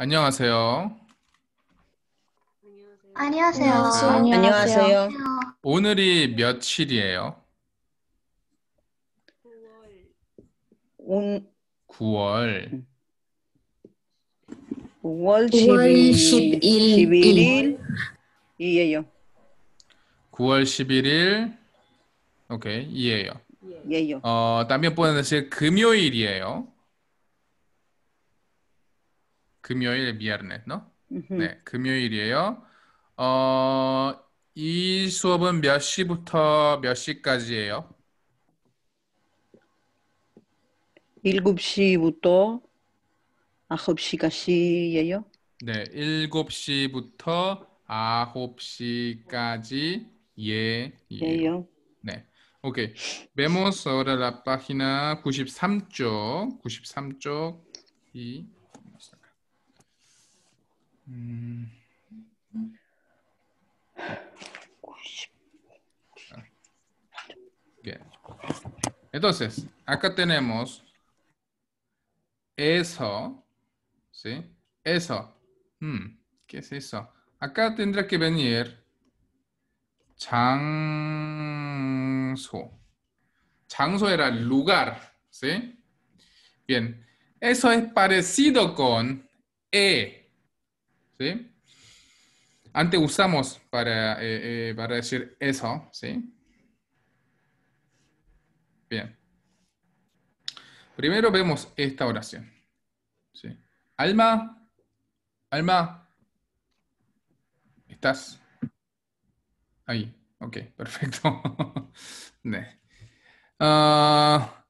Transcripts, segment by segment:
안녕하세요. 안녕하세요. 안녕하세요. 안녕하세요. 오늘이 며칠이에요? 온 9월 9월 10일, 11일 이에요. 9월 11일 오케이 이에요. 예요. 어, t a m b i 금요일이에요. 금요일, v i e r n n o 네, 금요일이에요. 어, 이 수업은 몇 시부터 몇 시까지예요? 7시부터 9시까지예요. 네, 7시부터 9시까지 예요. 네. 오케이. Vemos ahora la página 93쪽, 93쪽 이 Mm. Bien. Entonces, acá tenemos eso, ¿sí? Eso. Hmm, ¿Qué es eso? Acá tendrá que venir 장소. 장소 era lugar, ¿sí? Bien. Eso es parecido con e. ¿sí? Antes usamos para, eh, eh, para decir eso, ¿sí? Bien. Primero vemos esta oración. ¿sí? Alma, alma, ¿estás? Ahí, ok, perfecto. Ah,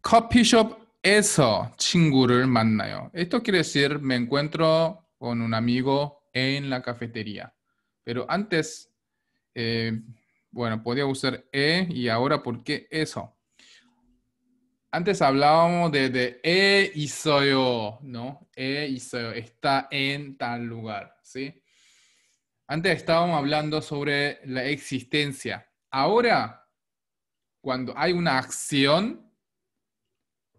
Copy shop eso, 친구를 만나요. Esto quiere decir, me encuentro con un amigo en la cafetería. Pero antes, eh, bueno, podía usar e y ahora, ¿por qué eso? Antes hablábamos de, e y soy ¿no? E y soy está en tal lugar, ¿sí? Antes estábamos hablando sobre la existencia. Ahora, cuando hay una acción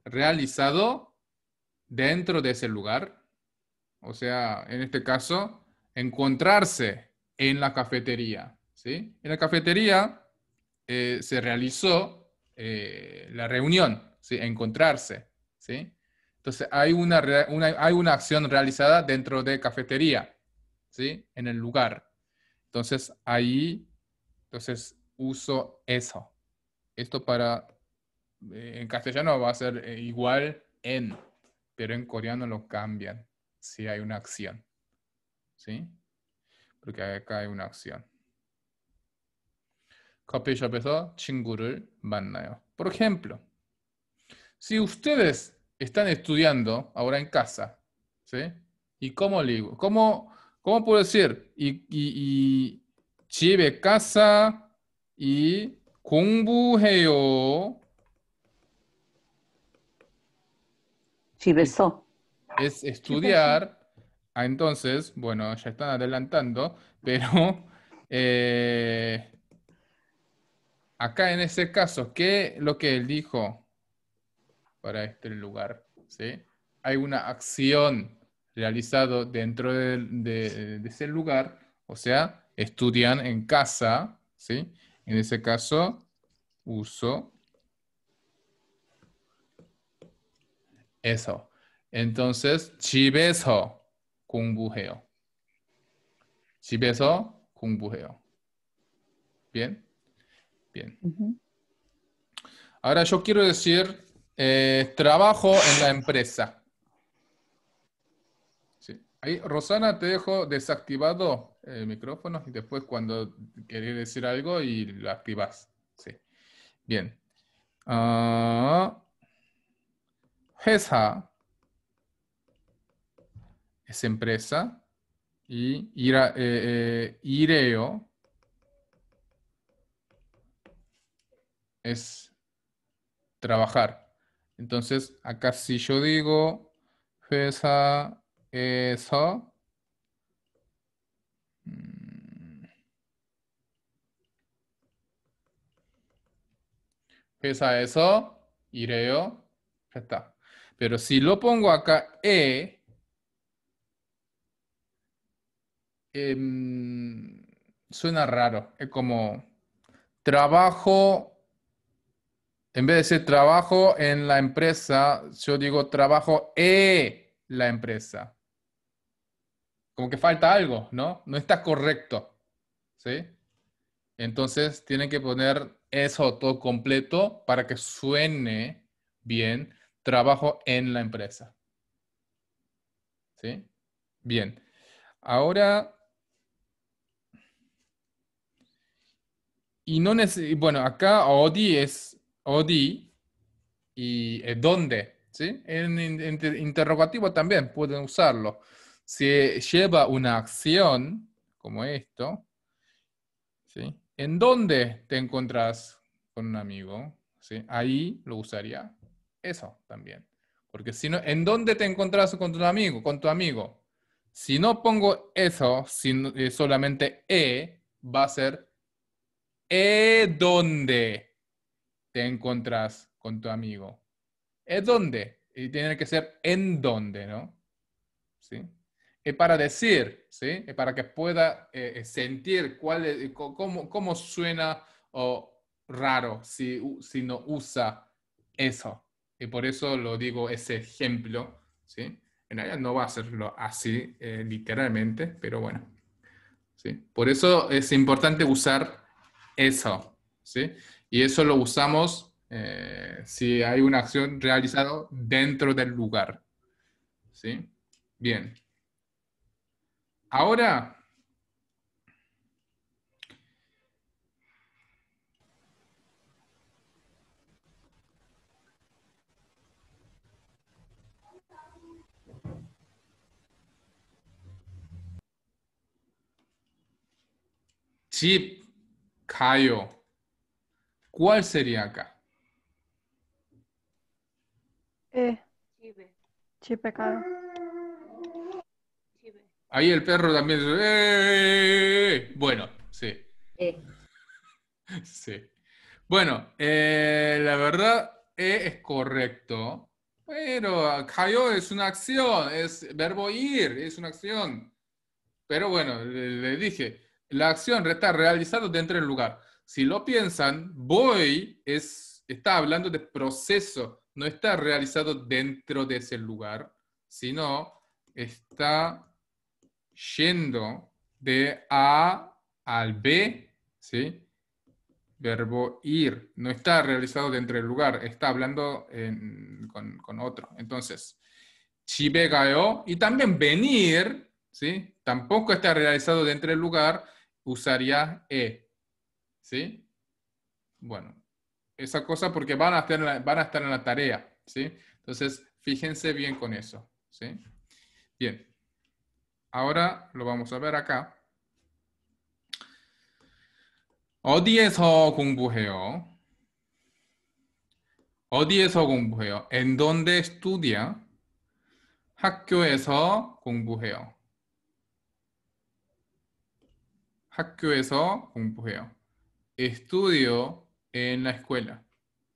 realizado dentro de ese lugar, o sea, en este caso, encontrarse en la cafetería. ¿sí? En la cafetería eh, se realizó eh, la reunión, ¿sí? encontrarse. ¿sí? Entonces hay una, hay una acción realizada dentro de cafetería, ¿sí? en el lugar. Entonces ahí, entonces uso eso. Esto para, eh, en castellano va a ser igual en, pero en coreano lo cambian si hay una acción. ¿Sí? Porque acá hay una acción. empezó. 친구를 만나요. Por ejemplo, si ustedes están estudiando ahora en casa, ¿sí? ¿Y cómo digo? ¿Cómo, cómo puedo decir? Y, y, y casa y 공부해요 es estudiar. Ah, entonces, bueno, ya están adelantando, pero eh, acá en ese caso, ¿qué es lo que él dijo para este lugar? Hay una acción realizada dentro de, ese lugar, o sea, estudian en casa, ¿sí? En ese caso, uso eso entonces 집에서 공부해요. 집에서 공부해요. Bien. Bien. Ahora yo quiero decir eh, trabajo en la empresa. Sí. Ahí, Rosana, te dejo desactivado el eh, micrófono y después cuando querés decir algo y lo activas. Sí. Bien. Ah, es empresa y ir a, eh, eh, es trabajar. Entonces, acá si yo digo FESA eso mm. FESA eso IREO está. Pero si lo pongo acá E Em, suena raro. Es como trabajo, en vez de decir trabajo en la empresa, yo digo trabajo en la empresa. Como que falta algo, ¿no? No está correcto. ¿Sí? Entonces tienen que poner eso todo completo para que suene bien trabajo en la empresa. ¿Sí? Bien. Ahora Y no bueno, acá ODI es ODI y eh, dónde, ¿sí? En, interrogativo también pueden usarlo. Si lleva una acción, como esto, ¿sí? ¿En dónde te encontrás con un amigo? ¿Sí? Ahí lo usaría eso también. Porque si no, ¿en dónde te encuentras con tu amigo? Con tu amigo. Si no pongo eso, eh, solamente E, va a ser ¿Es dónde te encontrás con tu amigo? ¿Es dónde? Y tiene que ser en dónde, ¿no? ¿Sí? Es para decir, ¿sí? Es para que pueda eh, sentir cuál cómo, suena o raro si, si no usa eso. Y por eso lo digo ese ejemplo, ¿sí? En realidad no va a hacerlo así eh, literalmente, pero bueno. ¿sí? Por eso es importante usar eso, ¿sí? Y eso lo usamos eh, si hay una acción realizada dentro del lugar, ¿sí? Bien. Ahora, Sí, cayó. ¿Cuál sería acá? Eh. Chipe cayó. Ahí el perro también. Eh, eh, eh, bueno, sí. Sí. Bueno, la verdad e es correcto, pero cayó es una acción, es verbo ir, es una acción. Pero bueno, le dije, la acción está realizada dentro del lugar. Si lo piensan, voy es, está hablando de proceso, no está realizado dentro de ese lugar, sino está yendo de A al B, ¿sí? Verbo ir, no está realizado dentro del lugar, está hablando con, otro. Entonces, yo e y también venir, ¿sí? Tampoco está realizado dentro del lugar, Usaría e. ¿Sí? Bueno, esa cosa porque van a estar en la, tarea. ¿Sí? Entonces, fíjense bien con eso. ¿Sí? Bien. Ahora lo vamos a ver acá. 어디에서 공부해요? 어디에서 공부해요? En dónde estudia? 학교에서 공부해요. 학교에서 공부해요. Estudio en la escuela.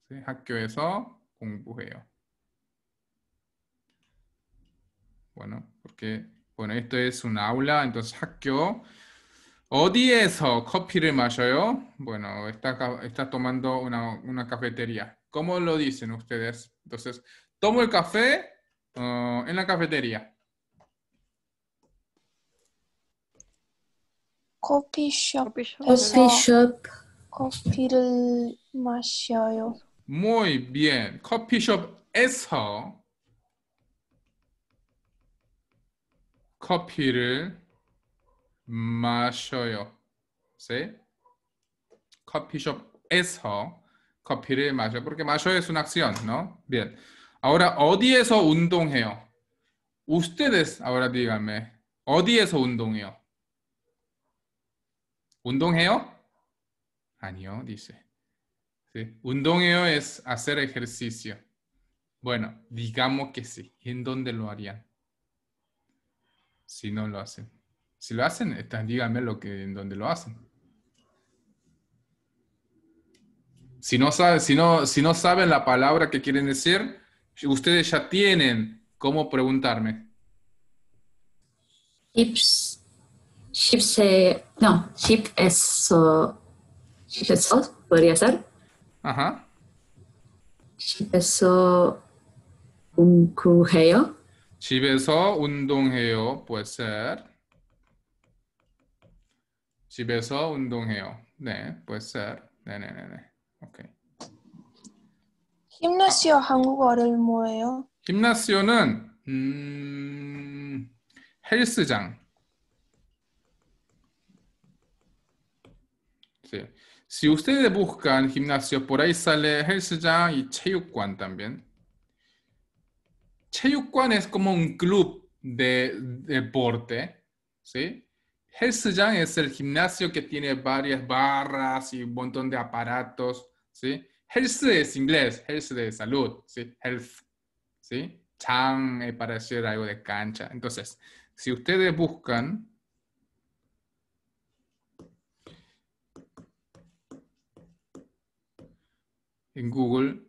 ¿Sí? 학교에서 공부해요. Bueno, porque bueno, esto es un aula, entonces 학교 어디에서 커피를 마셔요? Bueno, está, tomando una, cafetería. ¿Cómo lo dicen ustedes? Entonces, tomo el café ah, en la cafetería. 커피숍에서 커피숍 커피를 마셔요. Muy bien. 커피숍에서 커피를 마셔요. ¿Sí? 커피숍에서 커피를 마셔. Porque mayo es una acción, ¿no? Bien. Ahora, 어디에서 운동해요? Ustedes, ahora díganme, 어디에서 운동해요? dongeo Año, ah, dice. un dongeo es hacer ejercicio. Bueno, digamos que sí. ¿En dónde lo harían? Si no lo hacen. Si lo hacen, díganme lo que, en dónde lo hacen. Si no, si, no, si no saben la palabra que quieren decir, ustedes ya tienen cómo preguntarme. 10세, no, 10에서, 10에서, podría ser. Ajá. 10에서 공부에서 운동해요. p u e d 집에서 운동해요. 네, p u e d 네네네네. 오케이. 힘나시오 한국어를 뭐예요? 힘나시오는 음, 헬스장. Si ustedes buscan gimnasio, por ahí sale Helsejang y Cheyukwan también. Cheyukwan es como un club de, deporte, ¿sí? Helsejang es el gimnasio que tiene varias barras y un montón de aparatos, ¿sí? Health es inglés, health de salud, ¿sí? Health, ¿sí? Chang es eh, para hacer algo de cancha. Entonces, si ustedes buscan en Google,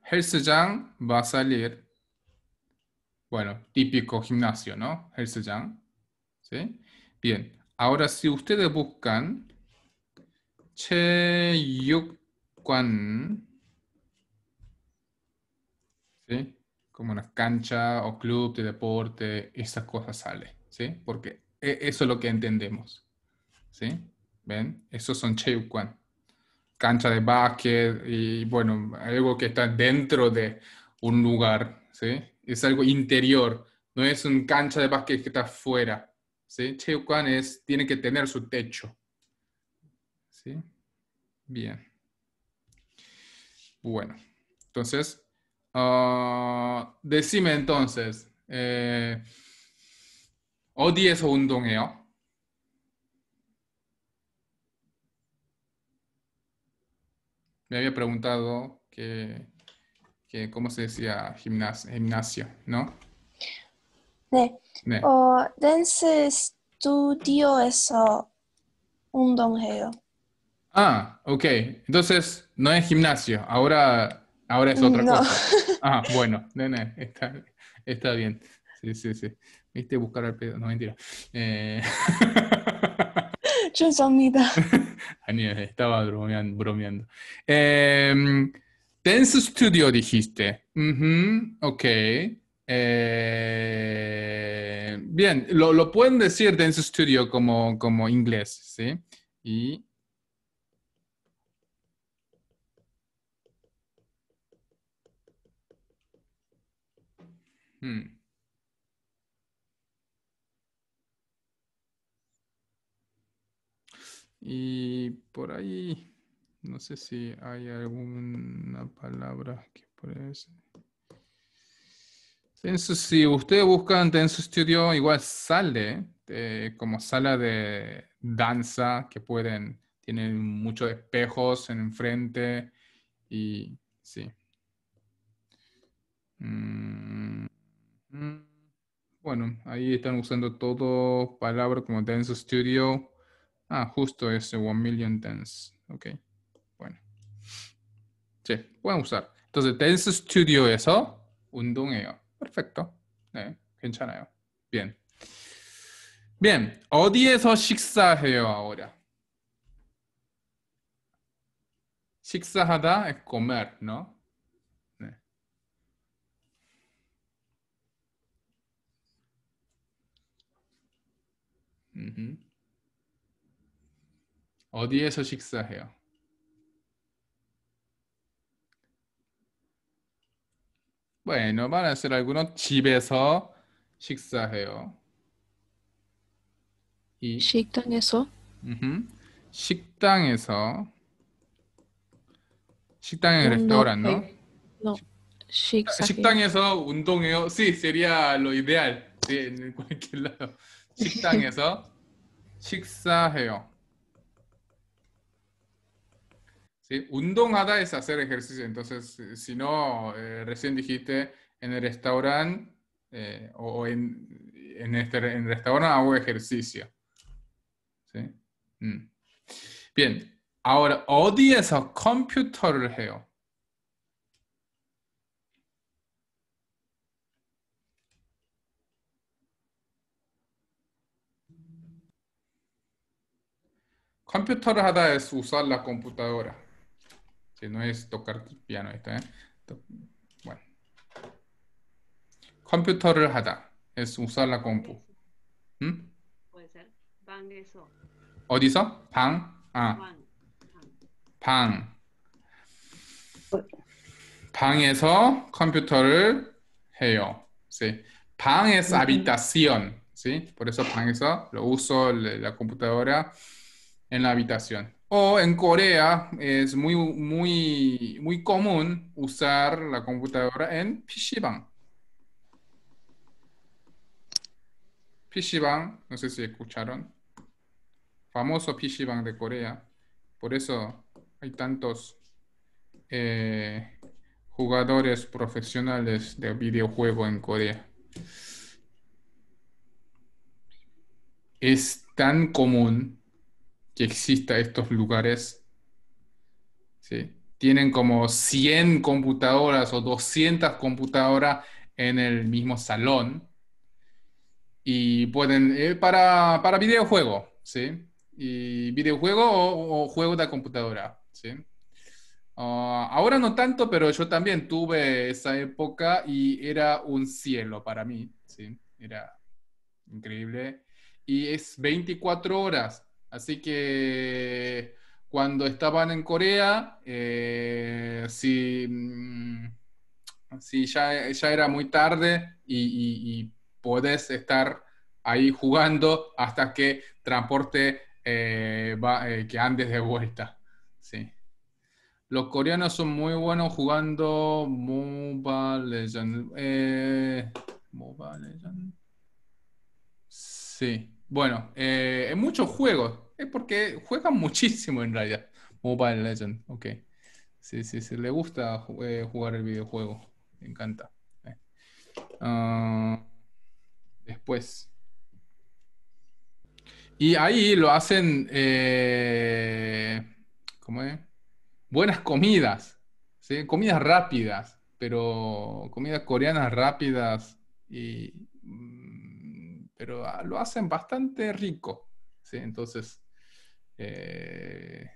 Yang va a salir, bueno, típico gimnasio, ¿no? Herzeyang. ¿Sí? Bien, ahora si ustedes buscan 체육관, ¿sí? Como una cancha o club de deporte, esas cosas sale, ¿sí? Porque e-, eso es lo que entendemos, ¿sí? ¿Ven? Esos son Che Yukwan cancha de básquet y bueno, algo que está dentro de un lugar, ¿sí? Es algo interior, no es un cancha de básquet que está fuera, ¿sí? Cheukan es, tiene que tener su techo, ¿sí? Bien. Bueno, entonces, ah, decime entonces, eh, un 운동해요? me había preguntado que, que cómo se decía gimnasio, gimnasio ¿no? 네. tu tío es un donjero. Ah, ok. Entonces, no es gimnasio, ahora, ahora es otra cosa. Ah, bueno, nene, está, está bien. Sí, sí, sí. Viste buscar al pedo, no mentira. Eh, Chusamita. estaba bromeando. bromeando. Em, eh, Studio dijiste. ok. Eh, bien, lo, lo, pueden decir Dance Studio como, como inglés, ¿sí? Y... Hmm. Y por ahí, no sé si hay alguna palabra que parece. si ustedes buscan Tenso Studio, igual sale eh, como sala de danza que pueden, tienen muchos espejos en enfrente y sí. Mm, mm, bueno, ahí están usando todo palabra como Tenso Studio Ah, justo ese One Million Dance. Ok, bueno. Sí, pueden usar. Entonces, Dance Studio에서 eso. E Perfecto. 네, eh, Perfecto. Bien. Bien, 어디에서 식사해요, e ahora? 식사하다 es comer, ¿no? Eh. 어디에서 식사해요? Bueno, van a hacer algunos 집에서 식사해요. 이 식당에서 uh-huh. 식당에서 식당에 no, restaurant, no? No. 식사해요. 식당에서 운동해요. Sí, sería lo ideal. Sí, en cualquier lado. 식당에서 식사해요. Un donada es hacer ejercicio, entonces si no, eh, recién dijiste en el restaurante eh, o, en, este, el restaurante hago ejercicio. ¿sí? Mm. Bien, ahora, 어디에서 computer geo Computer hada es usar la computadora que no es tocar piano, esto, ¿eh? Bueno. Es usar la compu. ¿Mm? Puede ser. ¿Odi ¿Odiso? Pan. Ah. Pan. 방에서 컴퓨터를 해요. Sí. Pan es habitación, ¿sí? Por eso pan eso, lo uso la computadora en la habitación. O en Corea es muy, muy, muy común usar la computadora en Pichibang. Pichibang, no sé si escucharon. Famoso PC방 de Corea. Por eso hay tantos eh, jugadores profesionales de videojuego en Corea. Es tan común que exista estos lugares. ¿sí? Tienen como 100 computadoras o 200 computadoras en el mismo salón y pueden, eh, para, para videojuego, ¿sí? Y videojuego o, juegos juego de computadora, ah, ahora no tanto, pero yo también tuve esa época y era un cielo para mí, ¿sí? Era increíble. Y es 24 horas, Así que cuando estaban en Corea, eh, mm, si, ya, ya, era muy tarde y, podés estar ahí jugando hasta que transporte eh, eh, que andes de vuelta. Sí. Los coreanos son muy buenos jugando Mobile Legends. Mobile Legends. Sí. Bueno, eh, en muchos juegos. Es porque juegan muchísimo en realidad. Mobile Legend, ok. Sí, sí, sí. Le gusta eh, jugar el videojuego. Me encanta. Eh. Ah, después. Y ahí lo hacen. ¿Cómo es? Buenas comidas. Comidas rápidas. Pero comidas coreanas rápidas y mm, pero ah, lo hacen bastante rico. Entonces, eh,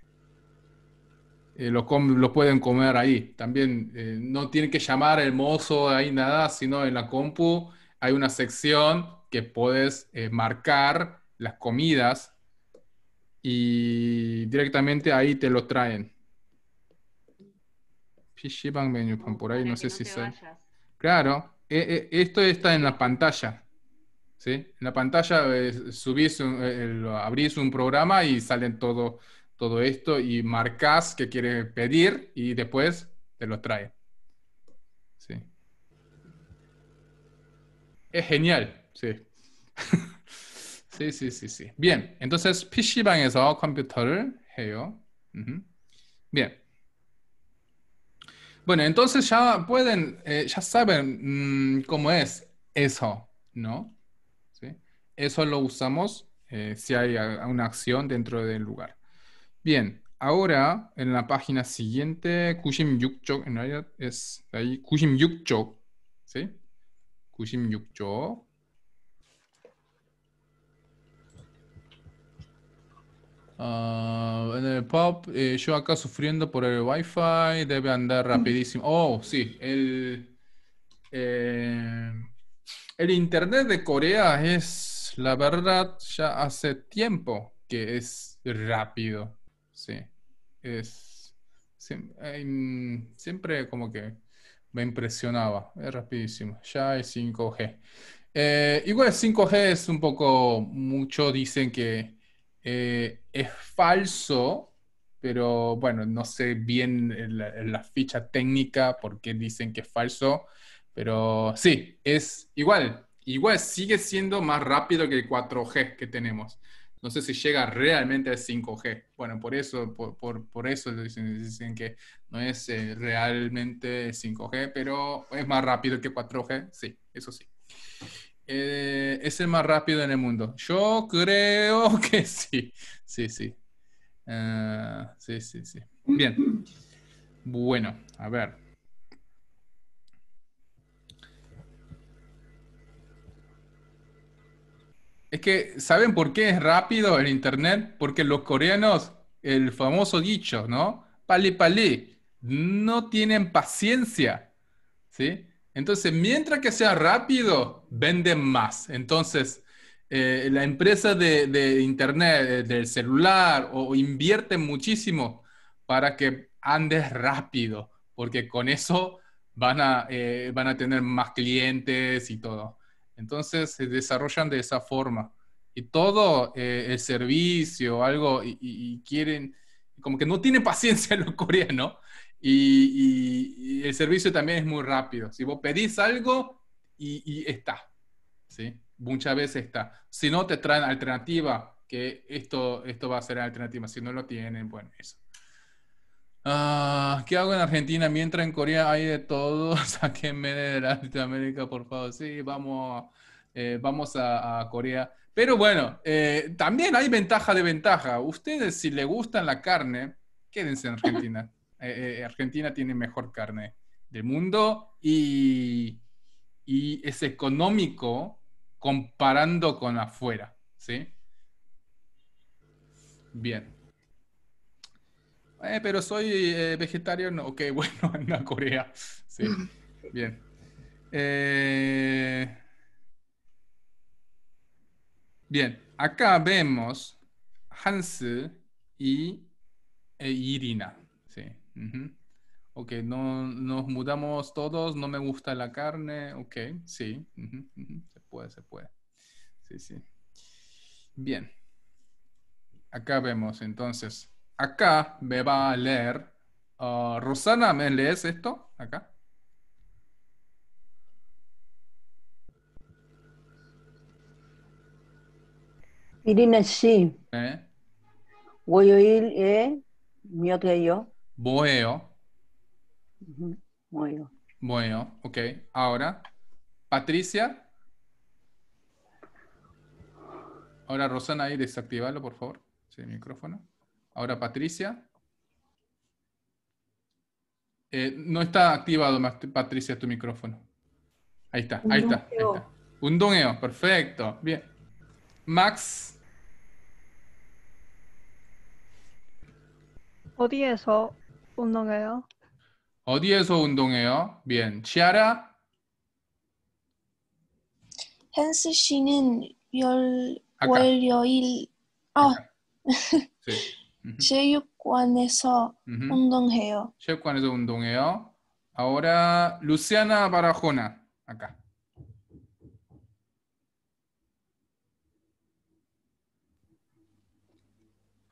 eh, lo, pueden comer ahí. También eh, no tienen que llamar el mozo ahí nada, sino en la compu hay una sección que puedes marcar las comidas y directamente ahí te lo traen. por ahí no sé si Claro, esto está en la pantalla. ¿sí? En la pantalla eh, subís un, eh, abrís un programa y salen todo, todo esto y marcas que quiere pedir y después te lo trae. Sí. Es genial, sí. sí, sí, sí, Bien, entonces PC방에서 컴퓨터를 해요. Uh Bien. Bueno, entonces ya pueden, eh, ya saben mm, cómo es eso, ¿no? Eso lo usamos eh, si hay una acción dentro del lugar. Bien, ahora en la página siguiente, Kushim en realidad es ahí, Kushim Yukchok, ¿sí? Kushim Yukchok. Ah, en el pop eh, yo acá sufriendo por el wifi, debe andar mm. rapidísimo. Oh, sí, eh, el internet de Corea es la verdad, ya hace tiempo que es rápido. Sí. Es. Eh, mm, siempre como que me impresionaba. Es rapidísimo. Ya hay 5G. Eh, igual 5G es un poco. Mucho dicen que eh, es falso. Pero bueno, no sé bien la, la ficha técnica por qué dicen que es falso. Pero sí, es igual igual sigue siendo más rápido que el 4G que tenemos. No sé si llega realmente al 5G. Bueno, por eso, por, por, eso dicen, que no es eh, realmente 5G, pero es más rápido que 4G, sí, eso sí. Eh, es el más rápido en el mundo. Yo creo que sí, sí, sí. Ah, sí, sí, sí. Bien. Bueno, a ver. Es que, ¿saben por qué es rápido el Internet? Porque los coreanos, el famoso dicho, ¿no? Pali Pali, no tienen paciencia, ¿sí? Entonces, mientras que sea rápido, venden más. Entonces, eh, la empresa de, Internet, eh, del celular, o invierte muchísimo para que andes rápido, porque con eso van eh, van a tener más clientes y todo. Entonces se desarrollan de esa forma. Y todo eh, el servicio, algo, y, quieren, como que no tienen paciencia los coreanos. Y, el servicio también es muy rápido. Si vos pedís algo y, está, ¿sí? Muchas veces está. Si no, te traen alternativa, que esto, esto va a ser alternativa. Si no lo tienen, bueno, eso. Ah, ¿Qué hago en Argentina mientras en Corea hay de todo? me de Latinoamérica, por favor. Sí, vamos, eh, vamos a, Corea. Pero bueno, eh, también hay ventaja de ventaja. Ustedes, si les gustan la carne, quédense en Argentina. Eh, Argentina tiene mejor carne del mundo y, y es económico comparando con afuera, ¿sí? Bien. Eh, pero soy eh, vegetariano. Ok, bueno, en la Corea. Sí, bien. Eh, bien, acá vemos Hans y e Irina. Sí. Ok, no, nos mudamos todos, no me gusta la carne. Ok, sí. Se puede, se puede. Sí, sí. Bien. Acá vemos entonces acá me va a leer. Uh, Rosana, ¿me lees esto? Acá. Irina, sí. Eh. Voy a ir, eh, yo que yo. Boeo. Voyo. ok. Ahora, Patricia. Ahora, Rosana, ahí desactivalo, por favor. Sí, micrófono. Ahora Patricia. Eh, no está activado, Patricia, tu micrófono. Ahí está, ahí está, Un doneo, perfecto. Bien. Max. Odieso, un doneo. Odieso, un doneo. Bien. Chiara. el Shinin, yo Ah. Sí. 체육관에서 음흠. 운동해요. 체육관에서 운동해요. Ahora Luciana Barajona acá.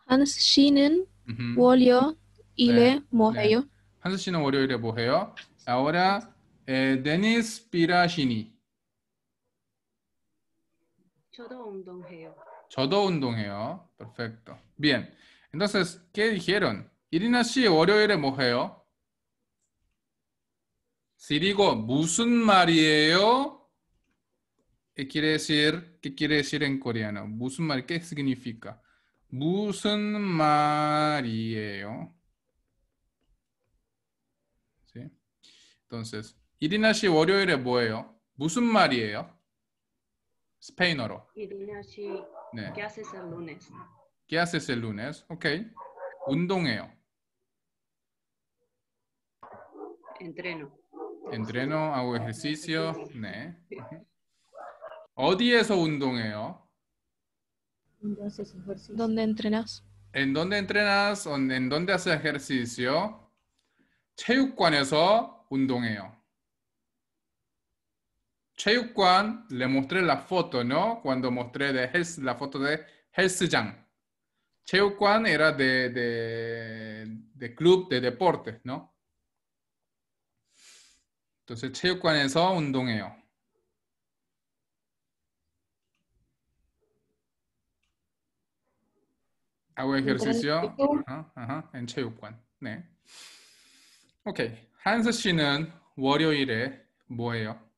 한스 씨는 음흠. 월요일에 네, 뭐 네. 해요? 한스 씨는 월요일에 뭐 해요? Ahora eh, Denis Pirashini. 저도 운동해요. 저도 운동해요. Perfecto. Bien. Entonces, ¿qué dijeron? Irina 씨 월요일에 뭐 해요? Si digo 무슨 말이에요? ¿Qué quiere decir? ¿Qué quiere decir en coreano? 무슨 말? ¿Qué significa? 무슨 말이에요? ¿Sí? Entonces, Irina 씨 월요일에 뭐예요? 무슨 말이에요? 스페인어로. 이리나 씨, 네. ¿qué haces el lunes? ¿Qué haces el lunes? Ok. Entreno. Entreno, hago ejercicio. Ne. eso o undoneo? ¿Dónde entrenas? ¿En dónde entrenas? ¿En dónde haces ejercicio? un dongueo. 체육관, le mostré la foto, ¿no? Cuando mostré de la foto de gimnasio. Cheuquan era de, de, de, club de deportes, ¿no? Entonces, 체육관에서 운동해요. Hago ejercicio ajá, ajá, en 체육관. 네. 오케이. 한스 씨는 월요일에 뭐예요?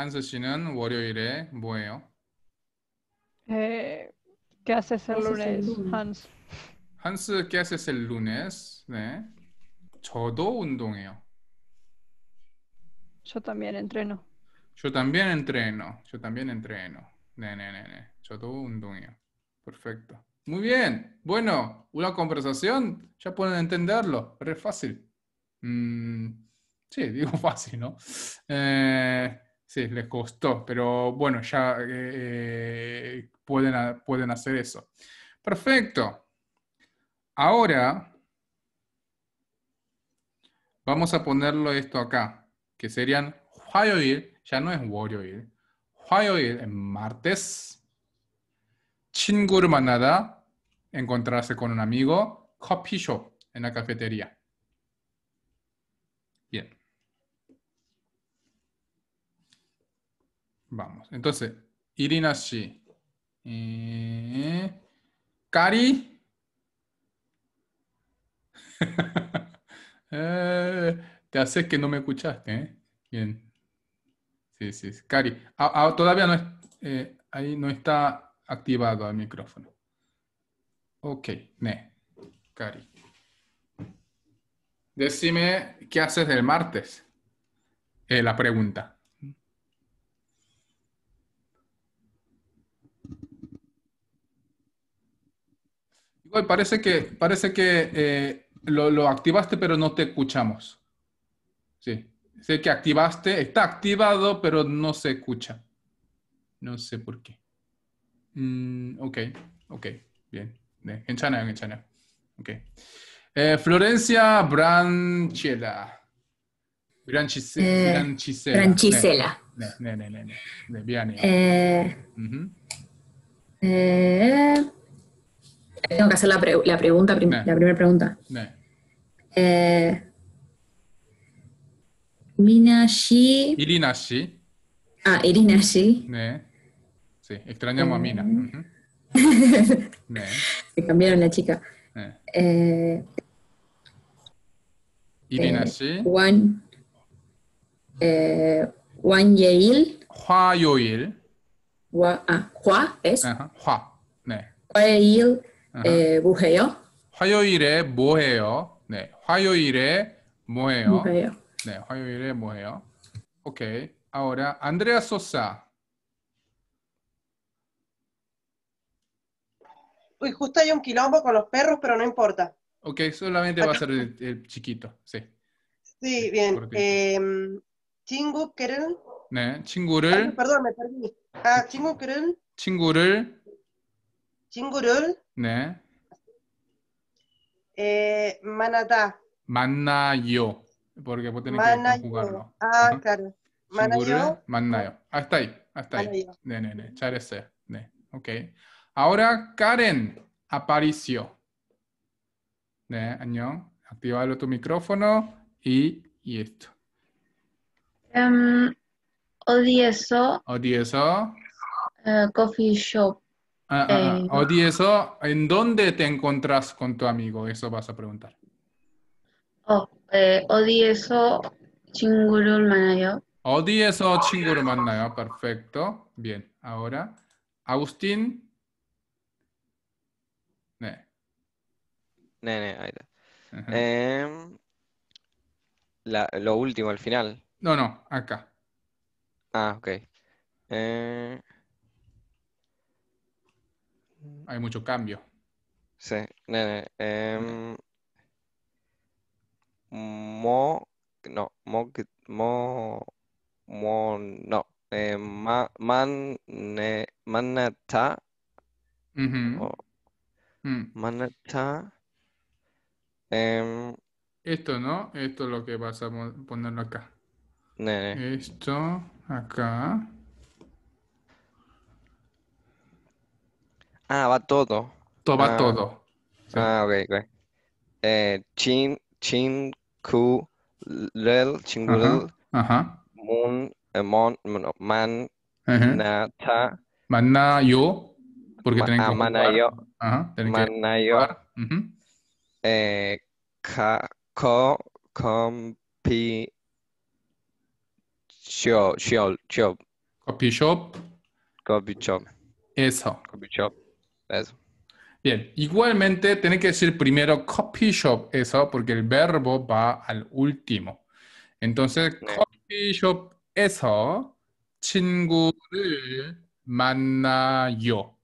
Hans, 씨는 월요일에 뭐예요? Eh, ¿Qué haces el lunes, Hans? Hans, ¿qué haces el lunes? Yo también entreno. Yo también entreno. Yo también entreno. Ne, ne, Perfecto. Muy bien. Bueno, una conversación. Ya pueden entenderlo. Es fácil. Mm, sí, digo fácil, ¿no? Eh, Sí, les costó, pero bueno, ya eh, eh, pueden, pueden hacer eso. Perfecto. Ahora vamos a ponerlo esto acá, que serían Hwayoil, ya no es warrior Hwayoil en martes. Chingurmanada, encontrarse con un amigo. Coffee shop, en la cafetería. Vamos. Entonces, Irina Shi. Cari. Eh, eh, te haces que no me escuchaste, ¿eh? Bien. Sí, sí. Cari. Ah, ah, todavía no, eh, ahí no está activado el micrófono. Ok, ne. Cari. Decime, ¿qué haces del martes? la pregunta. parece que, parece que eh, lo, lo, activaste, pero no te escuchamos. Sí. Sé que activaste, está activado, pero no se escucha. No sé por qué. Mm, ok, ok, bien. En China, en eh, Florencia Branchela. Branchisela. Eh, Branchisela. Ne, Bien, eh, tengo que hacer la, pregunta, la primera pregunta. Eh, Mina, Eh, Irina, Shi Ah, Shi. Nah. Sí, extrañamos a Mina. Eh. Se cambiaron la chica. Eh, eh, Juan. Juan, Wan Yeil. Hua Yoil. Hua, ah, Hua es. Hua. Hua Yeil. 에, 뭐 해요? 화요일에 뭐 해요? 네, 화요일에 뭐 해요? 뭐 Ahora, Andrea Sosa. Uy, justo hay un quilombo con los perros, pero no importa. Ok, solamente va a ser el, chiquito, sí. Sí, bien. Eh, em, 친구 네, 친구를. perdón, me perdí. Ah, Chingu 친구를 Chingurul. Manata. Mannayo. Manayo. Porque vos tenés que jugarlo. Ah, Karen. ¿Mannayo? Manayo. Hasta ahí, hasta ahí. Ne, Ok. Ahora Karen Aparicio. Ne, añón. tu micrófono y, esto. Em, odieso. Odieso. Eh, coffee shop. Ah, ah, ah. Eh, eso, ¿en dónde te encontrás con tu amigo? Eso vas a preguntar. Oh, eh, Odi, eso, Odi, Perfecto. Bien, ahora, Agustín. Ne, ne, Ahí. Em, lo último, al final. No, no, acá. Ah, ok. Eh hay mucho cambio. Sí, nene. Eh, mo, no, mo, mo, no. Eh, ma, man, mm. em, Esto, ¿no? Esto es lo que vas a poner acá. Nene. Esto, acá. Ah, va todo. Ah, todo va todo. Ah, ok, ok. Eh, chin, chin, ku, lel, Ajá. mun, eh, mon, no, man, ajá. na, ta. na, yo, porque tienen que ah, Manayo. Ajá, tienen Manayo. que uh -huh. eh, ka, ko, compi, shop, shop. Copy shop. Copy shop. Eso. Copy shop. Eso. Bien, igualmente tiene que decir primero copy shop eso, porque el verbo va al último. Entonces, 네. copy shop eso, 친구를 만나요.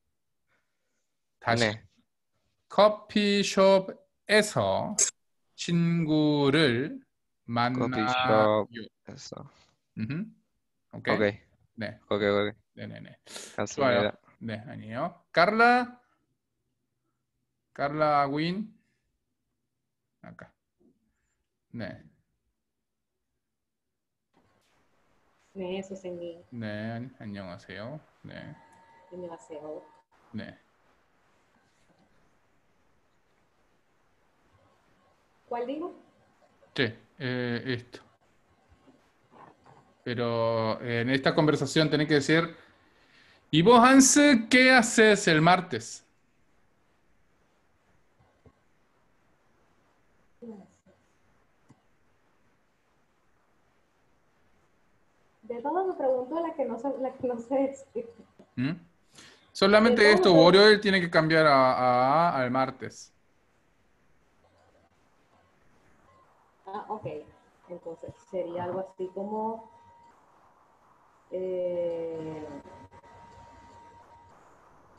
다시. 네. 커피숍에서 친구를 만나요. 커피숍에서. 음. 오케이. 오케이. 네. 오케이, 오케이. 네, 네, 네. 감사합니다. 좋아요. Carla. Carla Wynn? Acá. ¿Cuál digo? Sí, eh, esto. Pero eh, en esta conversación tenés que decir y vos, Hans, ¿qué haces el martes? De todo me pregunto la que no sé, la que no sé. ¿Mm? Solamente esto, esto, él tiene que cambiar a, a, al martes. Ah, ok. Entonces sería algo así como... Eh,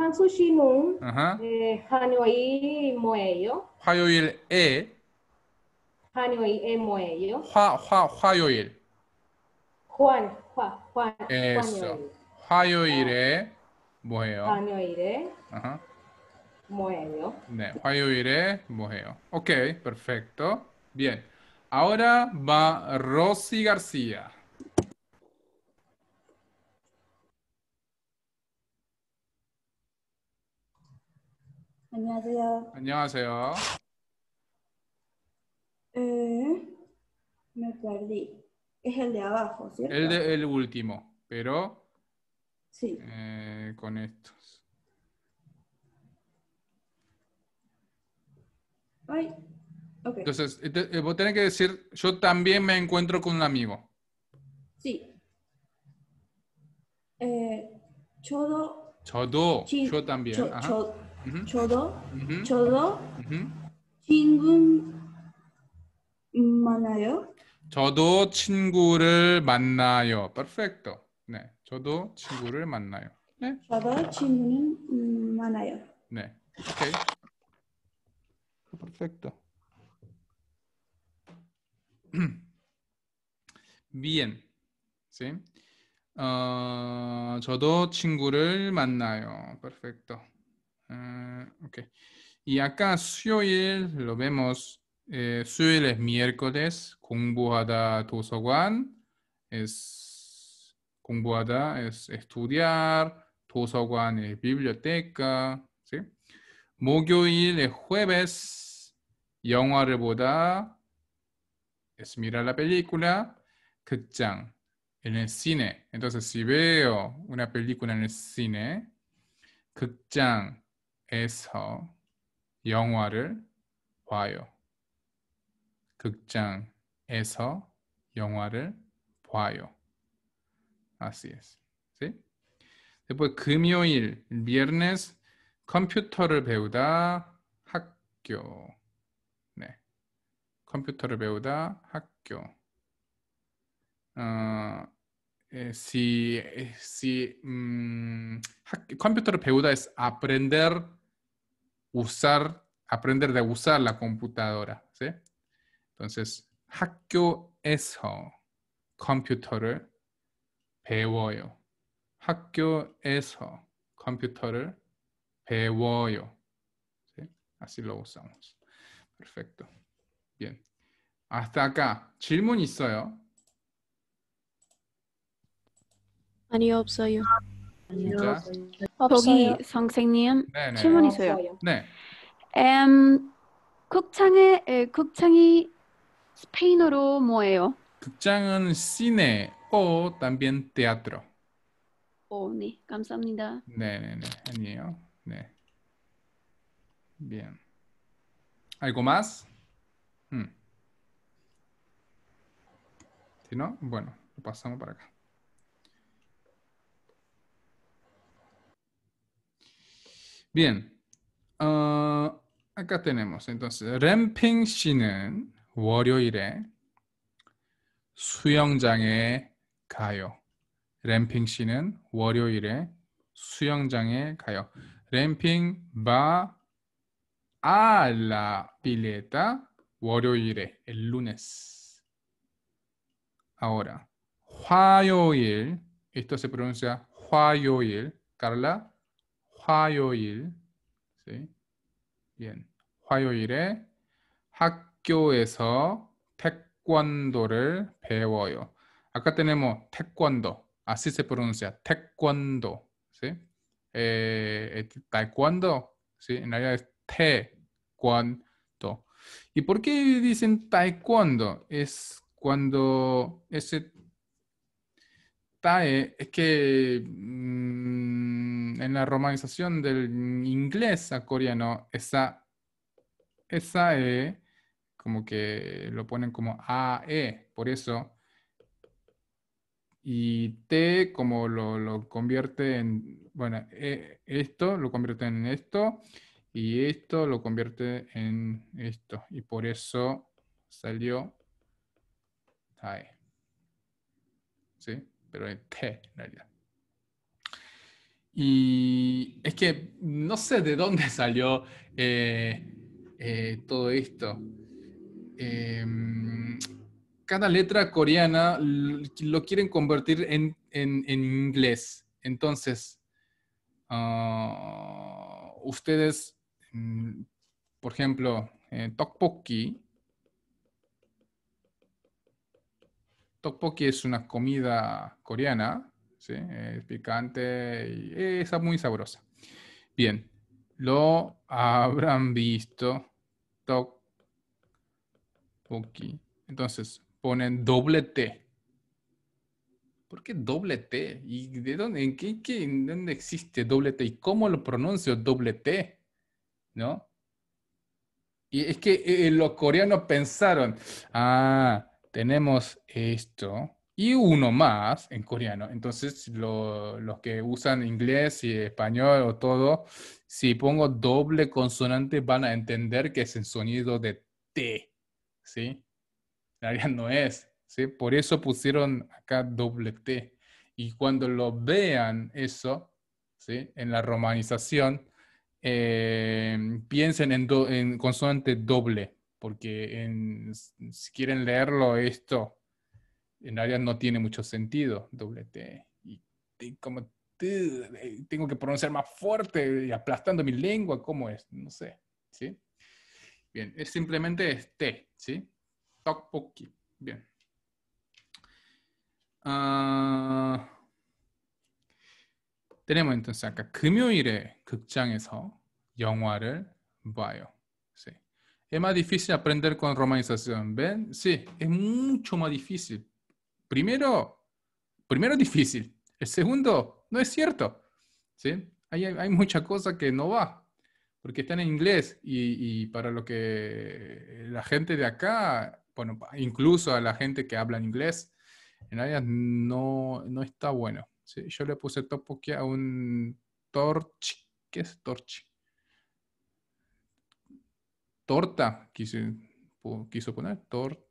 한수 씨는 예, Juan. 뭐예요? 화요일에 Juan, 뭐예요? 화, Juan. Juan Juan e. e. e, Ok, perfecto. Bien. Ahora va Rosy García. me perdí. Es el de abajo, ¿cierto? El, el último, pero con estos. Ay. Entonces, eh, eh, vos tenés que decir, yo también me encuentro con un amigo. Sí. Eh, chodo. Chodo. Yo también. 저도 저도 친구 만나요. 저도 친구를 만나요. 퍼펙트. 네. 저도 친구를 만나요. 네. 저도 친구는 음, 많요 네. 오케이. 퍼펙트. bien. 쌤. 어, 저도 친구를 만나요. perfecto. Ah, ok. Y acá suyoil lo vemos. Eh, es miércoles. 공부하다 도서관 es 공부하다 es estudiar. 도서관 es biblioteca. ¿sí? 목요일 es jueves. 영화를 보다 es mirar la película. 극장 en el cine. Entonces, si veo una película en el cine, 극장 극장에서 영화를 봐요. 극장에서 영화를 봐요. Así es. ¿Sí? Después, 금요일, viernes, 컴퓨터를 배우다 학교. 네. 컴퓨터를 배우다 학교. 어, si, 예, si, 음, 학, 컴퓨터를 배우다 es aprender usar, aprender de usar la computadora, ¿sí? Entonces, 학교에서 컴퓨터를 배워요. 학교에서 컴퓨터를 배워요. ¿Sí? Así lo usamos. Perfecto. Bien. Hasta acá. 질문 있어요? 아니요, 없어요. 진짜? 거기 선생님 네네. 질문 있어요. 네. 음, 극장에 에, 극장이 스페인어로 뭐예요? 극장은 cine o también teatro. 오, 네, 감사합니다. 네, 네, 네, 아니에요. 네. Bien. ¿Algo más? Hmm. Si no, bueno, lo pasamos para acá. Bien, uh, acá tenemos entonces, 램핑 씨는 월요일에 수영장에 가요. 램핑 씨는 월요일에 수영장에 가요. 램핑 va a la pileta 월요일에 el lunes. Ahora, 화요일, esto se pronuncia 화요일, Carla. 화요일, 화요일에 학교에서 태권도를 배워요. Acá tenemos taekwondo, así se pronuncia, taekwondo, ¿sí? Eh, taekwondo, ¿sí? En realidad es taekwondo. ¿Y por qué dicen taekwondo? Es cuando ese tae, es que mmm, en la romanización del inglés a coreano, esa, esa E, como que lo ponen como AE, por eso. Y T como lo, convierte en, bueno, e, esto lo convierte en esto y esto lo convierte en esto. Y por eso salió TAE. ¿Sí? Pero en T en realidad. Y es que no sé de dónde salió eh, eh, todo esto. Em, cada letra coreana lo quieren convertir en, inglés. Entonces, ah, ustedes, mm, por ejemplo, eh, tteokbokki. Tteokbokki es una comida coreana. ¿sí? Es picante y es muy sabrosa. Bien, lo habrán visto. Entonces, ponen doble T. ¿Por qué doble T? ¿Y de dónde, en qué, dónde existe doble T? ¿Y cómo lo pronuncio doble T? ¿No? Y es que eh, eh, los coreanos pensaron, ah, tenemos esto, y uno más en coreano. Entonces, los que usan inglés y español o todo, si pongo doble consonante van a entender que es el sonido de T, ¿sí? realidad no es, ¿sí? Por eso pusieron acá doble T. Y cuando lo vean eso, ¿sí? En la romanización, eh, piensen en, consonante doble, porque si quieren leerlo esto, en realidad no tiene mucho sentido, doble T. Y, como eh, tengo que pronunciar más fuerte y aplastando mi lengua, ¿cómo es? No sé, ¿sí? Bien, es simplemente este, T, ¿sí? Tteokbokki, bien. Ah, tenemos entonces acá, 금요일에 극장에서 영화를 봐요. Sí. Es más difícil aprender con romanización, ¿ven? Sí, es mucho más difícil Primero, primero es difícil. El segundo, no es cierto. Hay, hay mucha cosa que no va, porque están en inglés y, para lo que la gente de acá, bueno, incluso a la gente que habla en inglés, en áreas no, está bueno. ¿sí? Yo le puse porque a un torch. ¿Qué es torch? Torta, quise, quiso poner. tor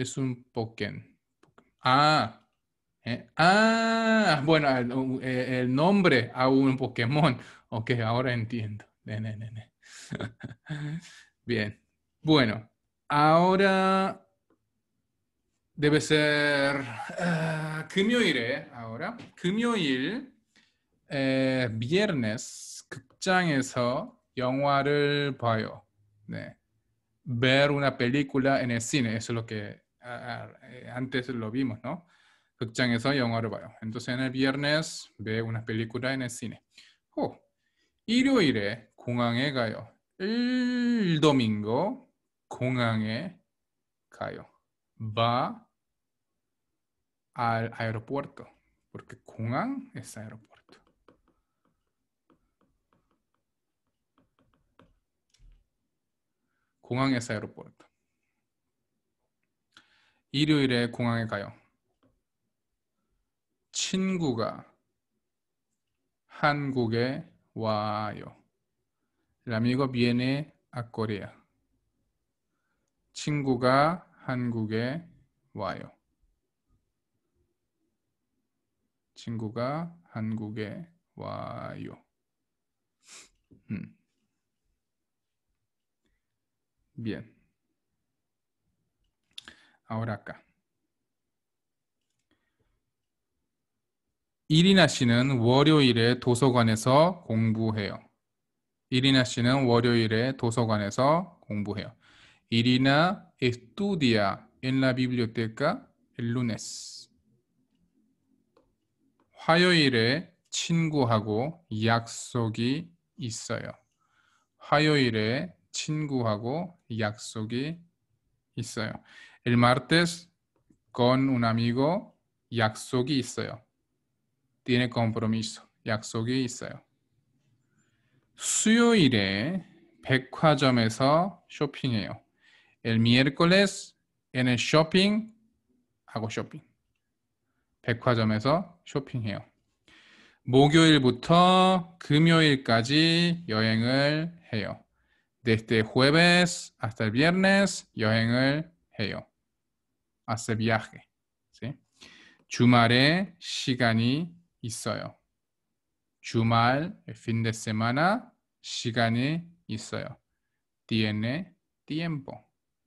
es un Pokémon. Ah, eh, ah, bueno, eh, el, nombre a un Pokémon. Ok, ahora entiendo. Bien, bueno, ahora debe ser 금요일에 uh, ah, eh, ahora 금요일 eh, viernes 극장에서 영화를 봐요. Ver una película en el cine, eso es lo que eh, antes lo vimos, ¿no? Entonces en el viernes ve una película en el cine. Oh, 일요일에 공항에 가요. El domingo 공항에 가요. E Va al aeropuerto, porque 공항 es aeropuerto. 공항 es aeropuerto. 일요일에 공항에 가요. 친구가 한국에 와요. El amigo viene a Corea. 친구가 한국에 와요. 친구가 한국에 와요. 음. Bien. Ahora acá. 이리나 씨는 월요일에 도서관에서 공부해요. 이리나 씨는 월요일에 도서관에서 공부해요. 이리나 estudia en la biblioteca el lunes. 화요일에 친구하고 약속이 있어요. 화요일에 친구하고 약속이 있어요. El martes con un amigo, ya que Tiene compromiso, ya que sogi isael. shopping hail. El miércoles, en el shopping, hago shopping. Pecuajo meso, shopping hail. Mogio el buto, cumio el kazi, yo engel hail. Desde jueves hasta el viernes, yo engel hail hace viaje. ¿sí? 주말에 시간이 있어요. 주말, el fin de semana, 시간이 있어요. Tiene tiempo.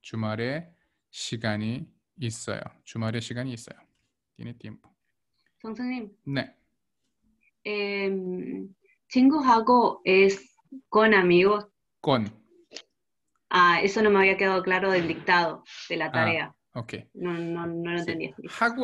주말에 시간이 있어요. 주말에 시간이 있어요. Tiene tiempo. 선생님. 네. Em, es con amigos. Con. Ah, eso no me había quedado claro del dictado, de la ah. tarea. Ok. No, no, no lo entendí.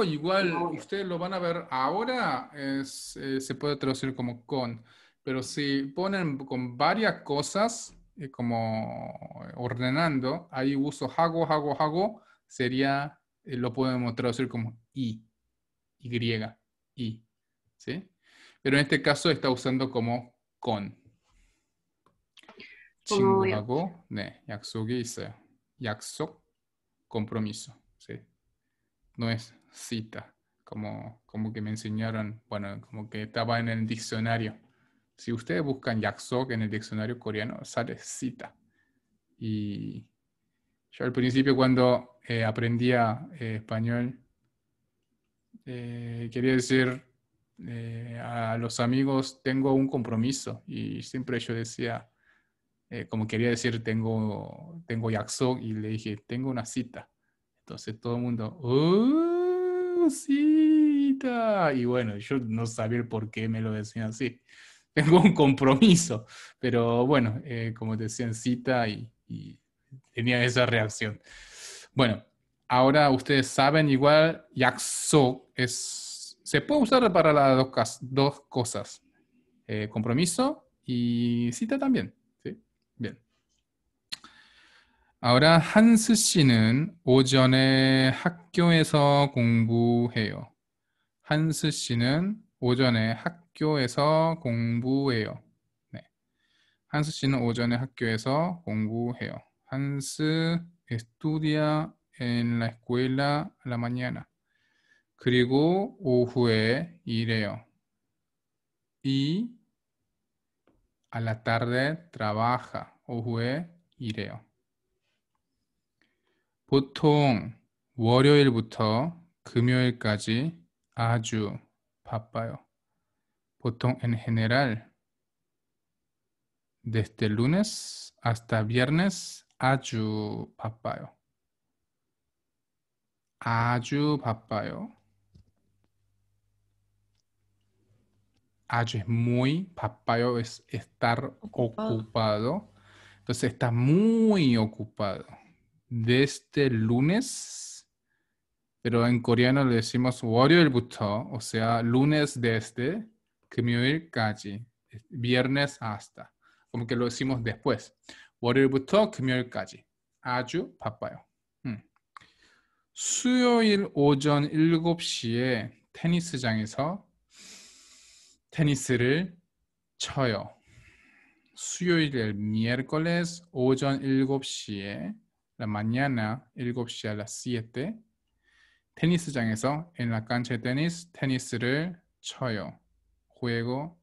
igual, ustedes lo van a ver ahora, eh, se puede traducir como con, pero si ponen con varias cosas, eh, como ordenando, ahí uso hago, hago, hago, sería, eh, lo podemos traducir como y, y, y. ¿sí? Pero en este caso está usando como con. Hago ne, compromiso, No es cita, como, como que me enseñaron, bueno, como que estaba en el diccionario. Si ustedes buscan Yaksok en el diccionario coreano, sale cita. Y yo al principio cuando eh, aprendía eh, español, eh, quería decir a los amigos, tengo un compromiso. Y siempre yo decía, eh, como quería decir, tengo, tengo yakso y le dije, tengo una cita. Entonces todo el mundo, oh, cita! Y bueno, yo no sabía por qué me lo decían así. Tengo un compromiso, pero bueno, eh, como decían, cita y, tenía esa reacción. Bueno, ahora ustedes saben, igual yakso es, se puede usar para las dos, dos cosas, eh, compromiso y cita también. 아우라 한스 씨는 오전에 학교에서 공부해요. 한스 씨는 오전에 학교에서 공부해요. 네. 한스 씨는 오전에 학교에서 공부해요. 한스 estudia en la escuela la mañana. 그리고 오후에 일해요. 이 a la tarde trabaja. 오후에 일해요. botón el 금요일까지 Ayu Papayo botón en general. Desde lunes hasta viernes, ayu papayo. Ayu papayo. Ayu es muy, papayo es estar ocupado. Entonces está muy ocupado. de este lunes, pero en coreano le decimos 월요일부터, o sea, lunes desde 금요일까지, viernes hasta. Como que lo decimos después. 월요일부터 금요일까지. 아주 바빠요. 음. 수요일 오전 7시에 테니스장에서 테니스를 쳐요. 수요일 miércoles 오전 7시에 la mañana 7시 a las 7. 테니스장에서 en la cancha de tenis 테니스를 쳐요. juego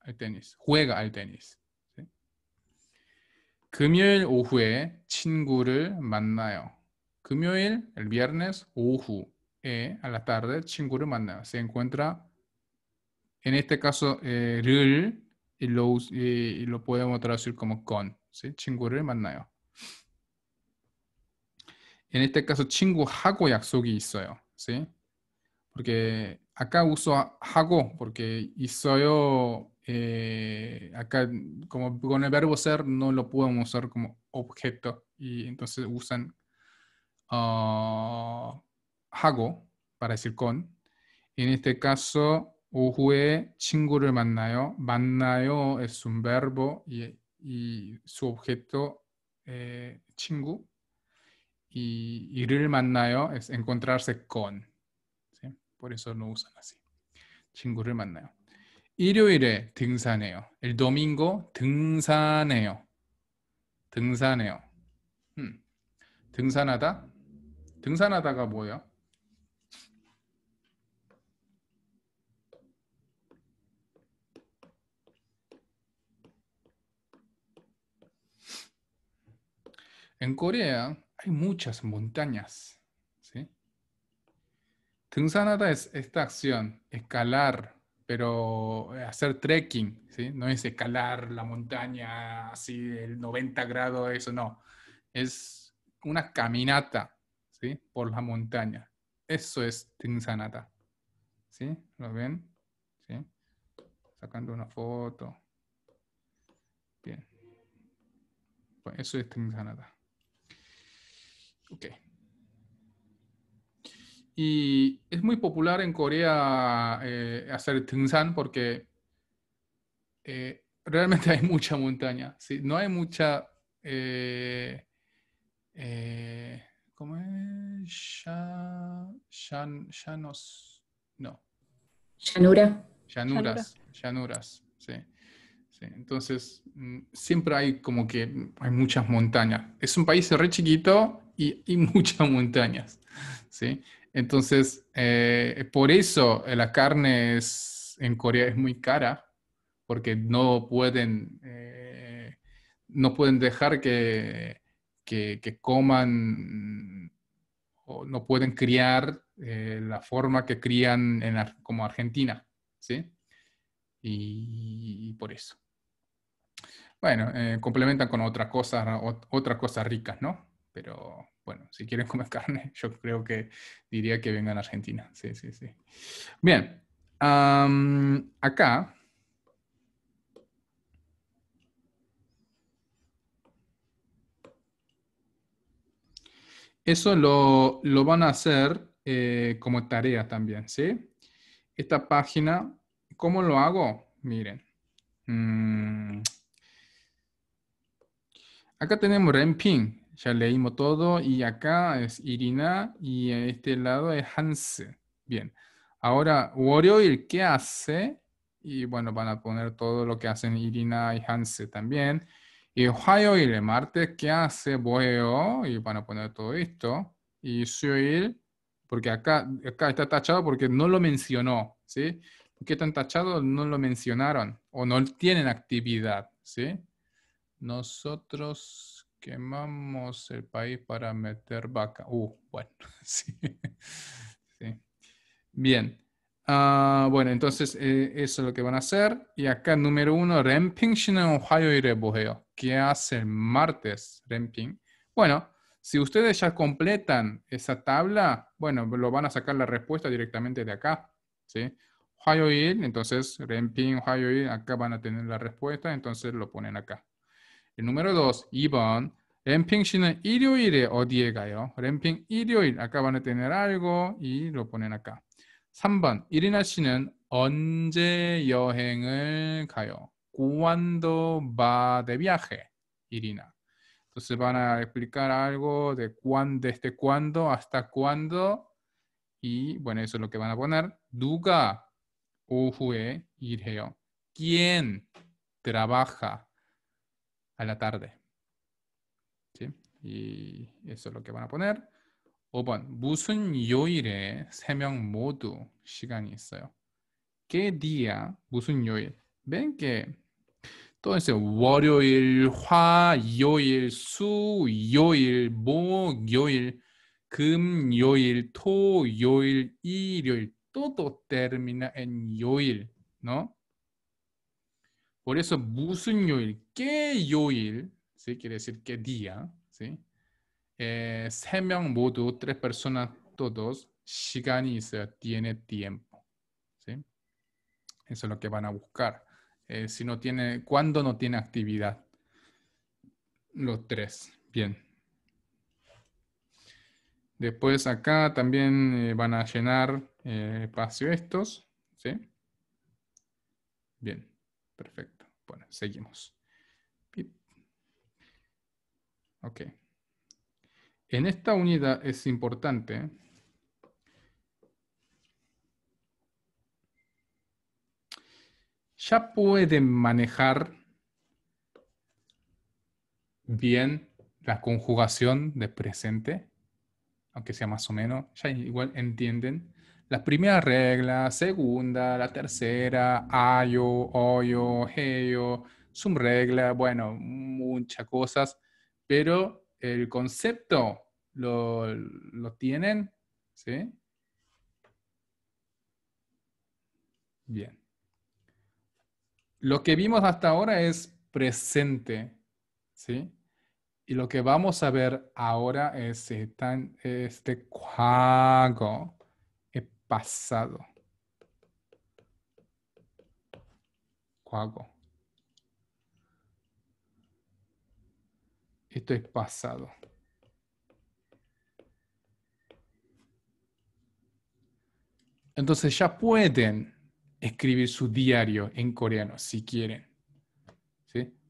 al tenis. juega al tenis. ¿sí? 금요일 오후에 친구를 만나요. 금요일, el viernes, 오후에, a la tarde, 친구를 만나요. Se encuentra, en este caso, eh, 를, y lo, podemos traducir como con, ¿sí? 친구를 만나요. En este caso, 하고 약속이 있어요. ¿sí? Porque acá uso hago, porque 있어요. Eh, acá, como con el verbo ser, no lo podemos usar como objeto. Y entonces usan ah, hago para decir con. En este caso, 오후에 친구를 만나요. 만나요 es un verbo y, su objeto eh, 친구. y 이를 만나요 es encontrarse con. ¿sí? Por eso lo usan así. 친구를 만나요. 일요일에 등산해요. El domingo 등산해요. 등산해요. 음. 등산하다? 등산하다가 뭐예요? 앵콜이에요. hay muchas montañas. ¿sí? Tungsanada es esta acción, escalar, pero eh, hacer trekking, ¿sí? no es escalar la montaña así el 90 grados, eso no. Es una caminata ¿sí? por la montaña. Eso es Tungsanada. ¿Sí? ¿Lo ven? Sacando una foto. Bien. Pues, eso es sanata. Y es muy popular en Corea eh, hacer 등산 porque eh, realmente hay mucha montaña. ¿sí? No hay mucha... Eh, eh ¿Cómo es? Ya, nos, no. Llanura. Llanuras. Llanuras, sí. Este, entonces, mm, siempre hay como que hay muchas montañas. Es un país re chiquito y, muchas montañas. ¿sí? Entonces, eh, por eso eh, la carne es, en Corea es muy cara, porque no pueden, eh, no pueden dejar que, que, coman o no pueden criar la forma que crían en, como Argentina. ¿sí? y, por eso. Bueno, eh, complementan con otras cosas, otras cosas ricas, ¿no? Pero bueno, si quieren comer carne, yo creo que diría que vengan a Argentina. Sí, sí, sí. Bien, acá. Eso lo, van a hacer eh, como tarea también, ¿sí? Esta página, ¿cómo lo hago? Miren. Mm. Acá tenemos Renping, ya leímos todo, y acá es Irina, y en este lado es Hans. Bien, ahora Warrior, ¿qué hace? Y bueno, van a poner todo lo que hacen Irina y Hans también. Y Warrior, y ¿qué hace? voy y van a poner todo esto. Y Suil, porque acá, está tachado porque no lo mencionó, ¿sí? qué están tachados, no lo mencionaron o no tienen actividad, ¿sí? Nosotros quemamos el país para meter vaca. Uh, bueno, sí. sí. Bien. Ah, bueno, entonces eh, eso es lo que van a hacer. Y acá número uno, Renping Ohio y Rebojeo. ¿Qué hace el martes remping? Bueno, si ustedes ya completan esa tabla, bueno, lo van a sacar la respuesta directamente de acá. ¿sí? entonces remping Ohio acá van a tener la respuesta, entonces lo ponen acá. número dos, 2번. 램핑 씨는 일요일에 어디에 가요? 램핑 일요일. 아까 van a tener algo y lo ponen acá. 3번. 이리나 씨는 언제 여행을 가요? Cuando va de viaje? 이리나. Entonces van a explicar algo de cuándo, desde cuándo hasta cuándo. Y bueno, eso es lo que van a poner. 누가 오후에 일해요? ¿Quién trabaja? a la tarde. ¿Sí? Y eso es lo que van a poner. 5번 무슨 요일에 세 명 모두 시간이 있어요. ¿Qué día? 무슨 요일? Ven que todo ese 월요일, 화요일, 수요일, 목요일, 금요일, 토요일, 일요일 todo termina en 요일, ¿no? Por eso, 무슨 que yoil, ¿sí? quiere decir qué día, ¿sí? Eh, tres personas, todos, y se tiene tiempo, Eso es lo que van a buscar. Eh, si no tiene, ¿cuándo no tiene actividad? Los tres, bien. Después acá también eh, van a llenar eh, espacio estos, ¿sí? Bien. Perfecto. Bueno, seguimos. Ok. En esta unidad es importante ya pueden manejar bien la conjugación de presente, aunque sea más o menos, ya igual entienden las primeras reglas, segunda, la tercera, ayo, oyo, heyo, subregla, bueno, muchas cosas, pero el concepto lo, lo tienen, ¿sí? Bien. Lo que vimos hasta ahora es presente, ¿sí? Y lo que vamos a ver ahora es este, este cuago pasado. Cuago. Esto es pasado. Entonces ya pueden escribir su diario en coreano si quieren.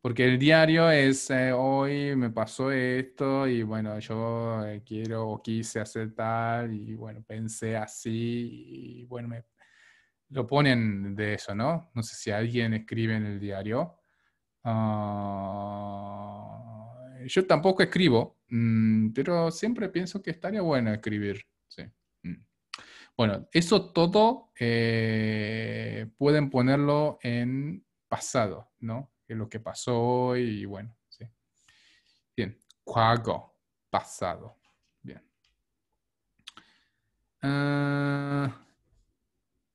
Porque el diario es, eh, hoy me pasó esto y bueno, yo eh, quiero o quise hacer tal y bueno, pensé así y bueno, lo ponen de eso, ¿no? No sé si alguien escribe en el diario. Ah, yo tampoco escribo, mm, pero siempre pienso que estaría bueno escribir. Sí. Mm. Bueno, eso todo eh, pueden ponerlo en pasado, ¿no? lo que pasó y bueno, sí. Bien, cuago, pasado. Bien. Ah,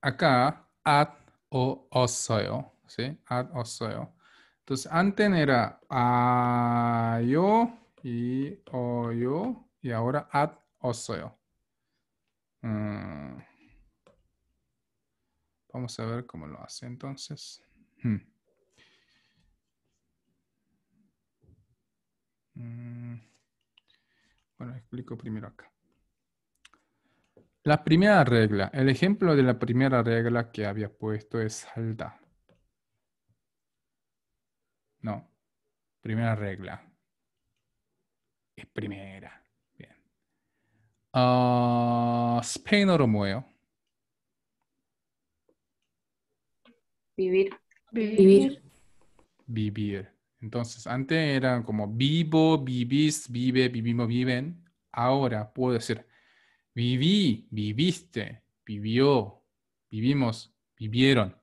acá, at o osoyo, ¿sí? At osoyo. Entonces, antes era a yo y o yo y ahora at osoyo. Mm. vamos a ver cómo lo hace entonces. Hmm. Mm. Bueno, explico primero acá. La primera regla, el ejemplo de la primera regla que había puesto es salda. No, primera regla. Es primera. Bien. Uh, ah, o Vivir. Vivir. Vivir. Entonces, antes era como vivo, vivís, vive, vivimos, viven. Ahora puedo decir viví, viviste, vivió, vivimos, vivieron.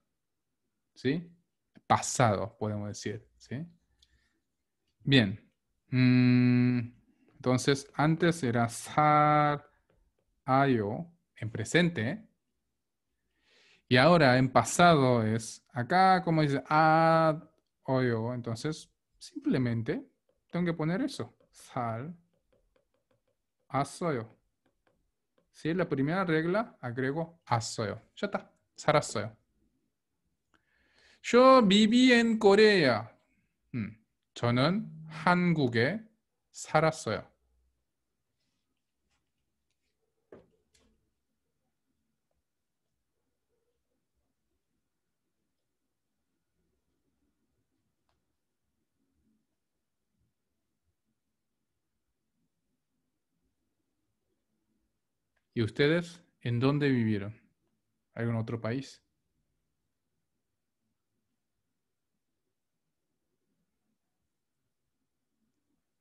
¿Sí? Pasado, podemos decir. ¿Sí? Bien. Mm, entonces, antes era sar, ayo, en presente. Y ahora en pasado es acá, como dice, ad, hoyo. Entonces, simplemente tengo que poner eso. Sal as어요. Si es la primera regla, agrego as어요. Ya está. 살았어요. Yo viví en Corea. 음, 저는 한국에 살았어요. ¿Y ustedes en dónde vivieron? ¿Algún otro país?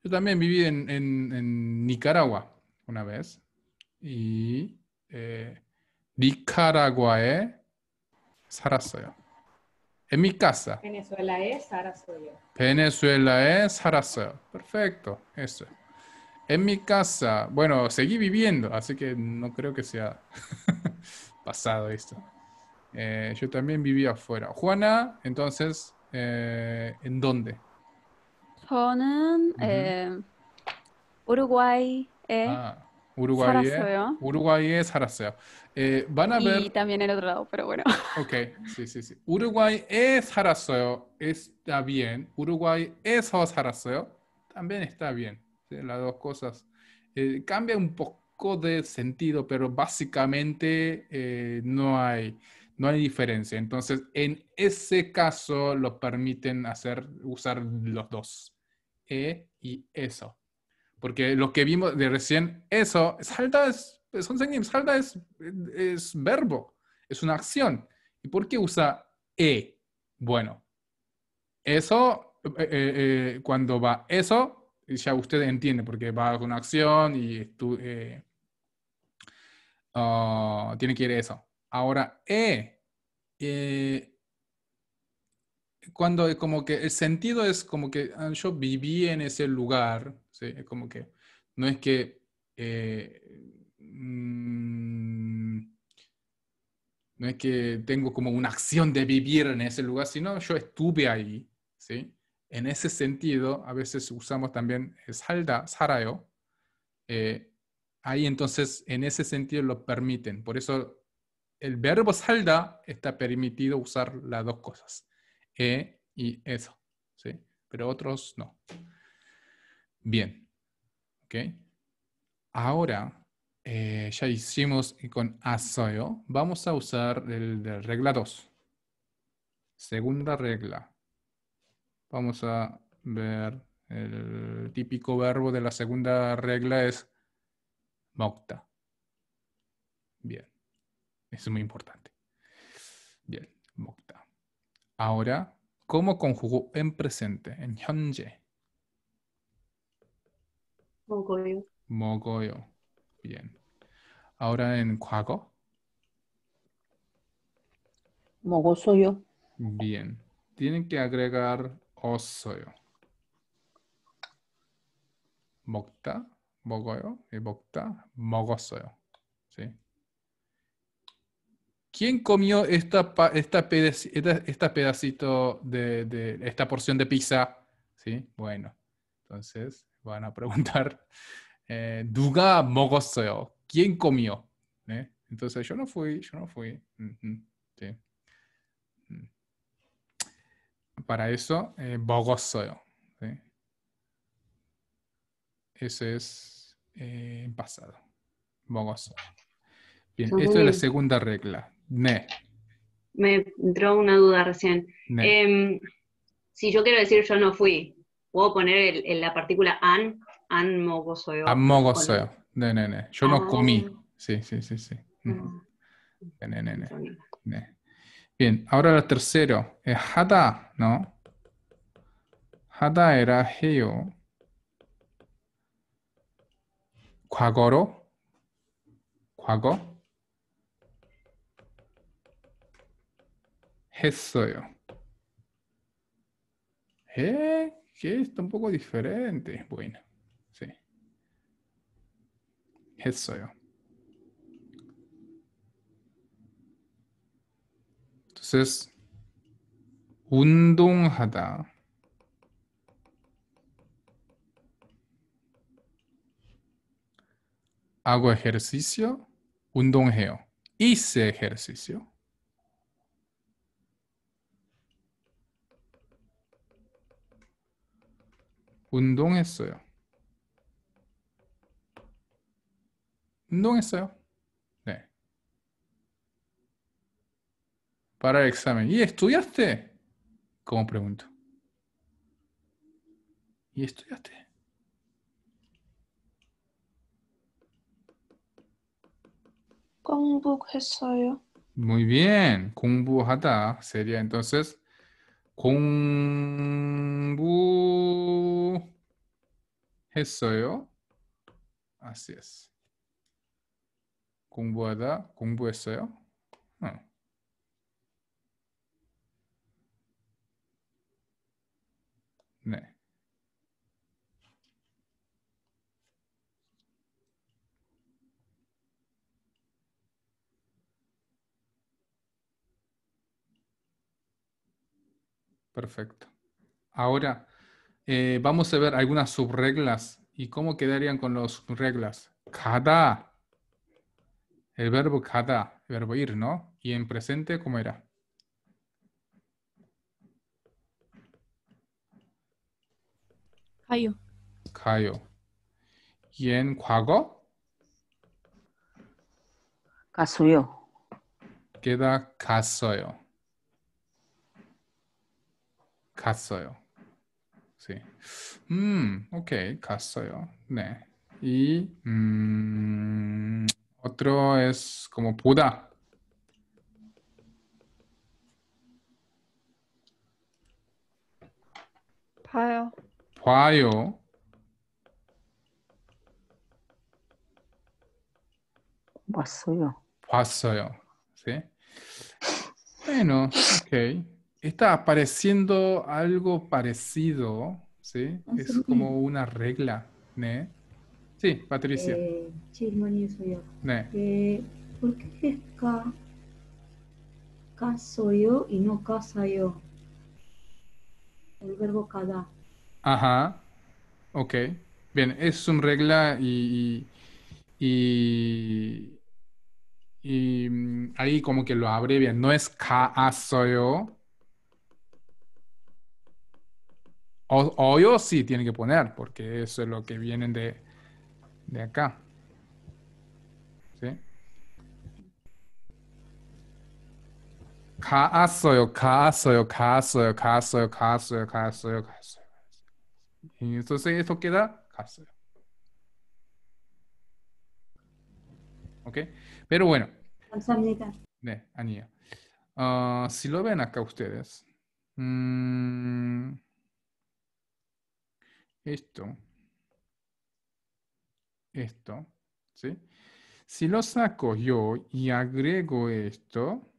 Yo también viví en, Nicaragua una vez y eh, es 살았어요. En mi casa. Venezuela es 살았어요. Venezuela es 살았어요. Perfecto, eso. En mi casa, bueno, seguí viviendo, así que no creo que sea pasado esto. Eh, yo también vivía afuera. Juana, entonces, eh, ¿en dónde? Jonan eh, Uruguay. Ah, Uruguay. Uruguay es ah, van a Y también el otro lado, pero bueno. Ok, sí, sí, sí. es Está bien. Uruguay es Haraseo, También está bien. Este, las dos cosas. Eh, cambia un poco de sentido, pero básicamente eh, no, hay, no hay diferencia. Entonces, en ese caso, lo permiten hacer, usar los dos. E y eso. Porque lo que vimos de recién, eso, salda es, son es, verbo, es una acción. ¿Y por qué usa E? Bueno, eso, eh, cuando va eso, ya usted entiende porque va con acción y tú, eh, ah, tiene que ir eso. Ahora, E, eh, cuando como que el sentido es como que ah, yo viví en ese lugar, ¿sí? como que no es que... Eh, mm, no es que tengo como una acción de vivir en ese lugar, sino yo estuve ahí, ¿sí? en ese sentido, a veces usamos también salda, sarayo. Eh, ahí entonces, en ese sentido, lo permiten. Por eso el verbo salda está permitido usar las dos cosas. E y eso. ¿sí? Pero otros no. Bien. Ahora, eh, ya hicimos con asoyo. Vamos a usar el, regla 2. Segunda regla. Vamos a ver. El típico verbo de la segunda regla es mokta. Bien. es muy importante. Bien, mokta. Ahora, ¿cómo conjugó en presente, en 현재? Mogoyo. Mogoyo. Bien. Ahora en soy Mogosoyo. Bien. Tienen que agregar 먹다, 먹어요. 먹다, ¿Quién comió esta, esta, pedacito de, esta porción de pizza? ¿Sí? Bueno, entonces van a preguntar, eh, ¿Quién comió? ¿Eh? Entonces yo no fui, yo no fui. sí para eso, eh, Ese es eh, pasado. Bogoso. Bien, esto es la segunda regla. Ne. Me entró una duda recién. Em, si yo quiero decir yo no fui, ¿puedo poner la partícula an? An mogoso. An mogoseo. Ne, ne, ne. Yo no comí. Ah. Sí, sí, sí, sí. Ah. Ne, ne, ne. ne. Bien, ahora el tercero es hada, ¿no? Hada era heo. Quagoro. Quago. yo Eh, que está un poco diferente. Bueno, sí. hezoyo. success 운동하다 hago ejercicio 운동해요 hice ejercicio 운동했어요 운동했어요 para el examen. ¿Y estudiaste? Como pregunto. ¿Y estudiaste? 공부했어요. Muy bien. 공부하다 sería entonces 공부했어요. Así es. 공부하다, 공부했어요. Perfecto. Ahora eh, vamos a ver algunas subreglas y cómo quedarían con las reglas Cada. El verbo cada, verbo ir, ¿no? Y en presente, ¿cómo era? 가요. 가요. 얜 과거? 가수요. 게다 갔어요. 갔어요. 네. 음, 오케이. 갔어요. 네. Y m otro es como puda. 봐요. paso yo. ¿Sí? Bueno, ok. Está apareciendo algo parecido, ¿sí? Ah, es como una regla, Sí, Patricia. Eh, hermano, yo soy yo. Eh, ¿Por qué es ca yo y no yo? El verbo cada. Ajá. Ok. Bien, es una regla y, y, y, mm, ahí como que lo abrevia. No es ka yo. O, yo sí tiene que poner, porque eso es lo que vienen de, de acá. ¿Sí? Ka soyo, ka yo, ka soyo, ka soyo, ka yo, ka entonces eso queda ¿Ok? Pero bueno. Ah, si lo ven acá ustedes. Mm, esto. Esto. ¿Sí? Si lo saco yo y agrego esto,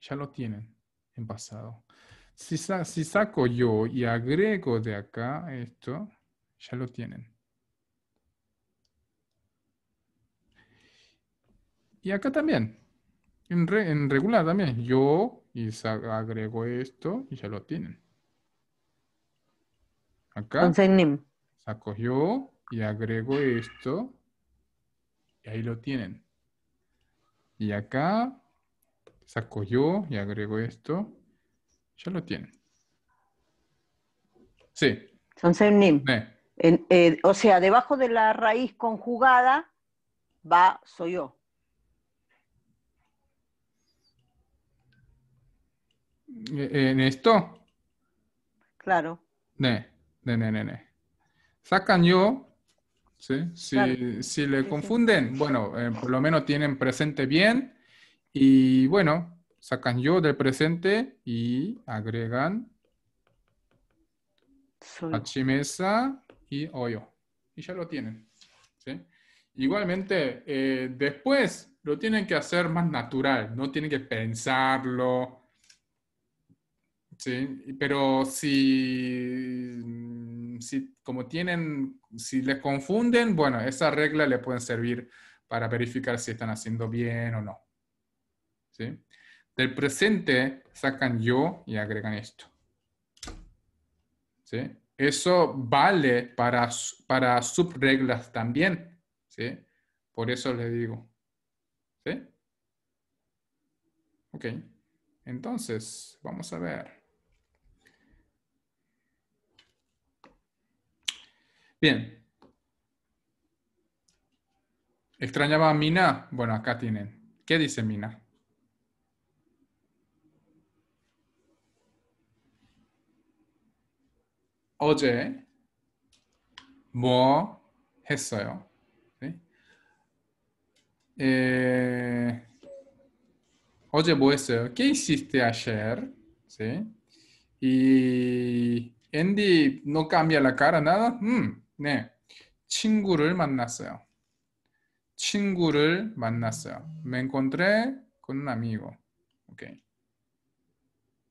ya lo tienen en pasado. Si, saco yo y agrego de acá esto, ya lo tienen. Y acá también. En, en, regular también. Yo y agrego esto y ya lo tienen. Acá. Saco yo y agrego esto. Y ahí lo tienen. Y acá saco yo y agrego esto. Ya lo tienen. Sí. Son semnim. Eh, o sea, debajo de la raíz conjugada va soy yo. Eh, eh, ¿En esto? Claro. Ne, ne, ne, ne, Sacan yo, ¿sí? si, le confunden, bueno, por lo menos tienen presente bien y bueno, sacan yo del presente y agregan Hachimesa y Oyo. Y ya lo tienen. Igualmente, eh, después lo tienen que hacer más natural, no tienen que pensarlo. ¿sí? Pero si, mm, si, como tienen, si les confunden, bueno, esa regla le pueden servir para verificar si están haciendo bien o no. ¿sí? Del presente sacan yo y agregan esto. ¿Sí? Eso vale para, para subreglas también. ¿Sí? Por eso le digo. ¿Sí? Ok. Entonces, vamos a ver. Bien. ¿Extrañaba a Mina? Bueno, acá tienen. ¿Qué dice Mina? 어제 뭐 했어요? 네? 에... 어제 뭐 했어요? Que hiciste ayer? ¿Sí? Y Andy no cambia la cara nada. 음, 네. 친구를 만났어요. 친구를 만났어요. Me encontré con un amigo. 오케이.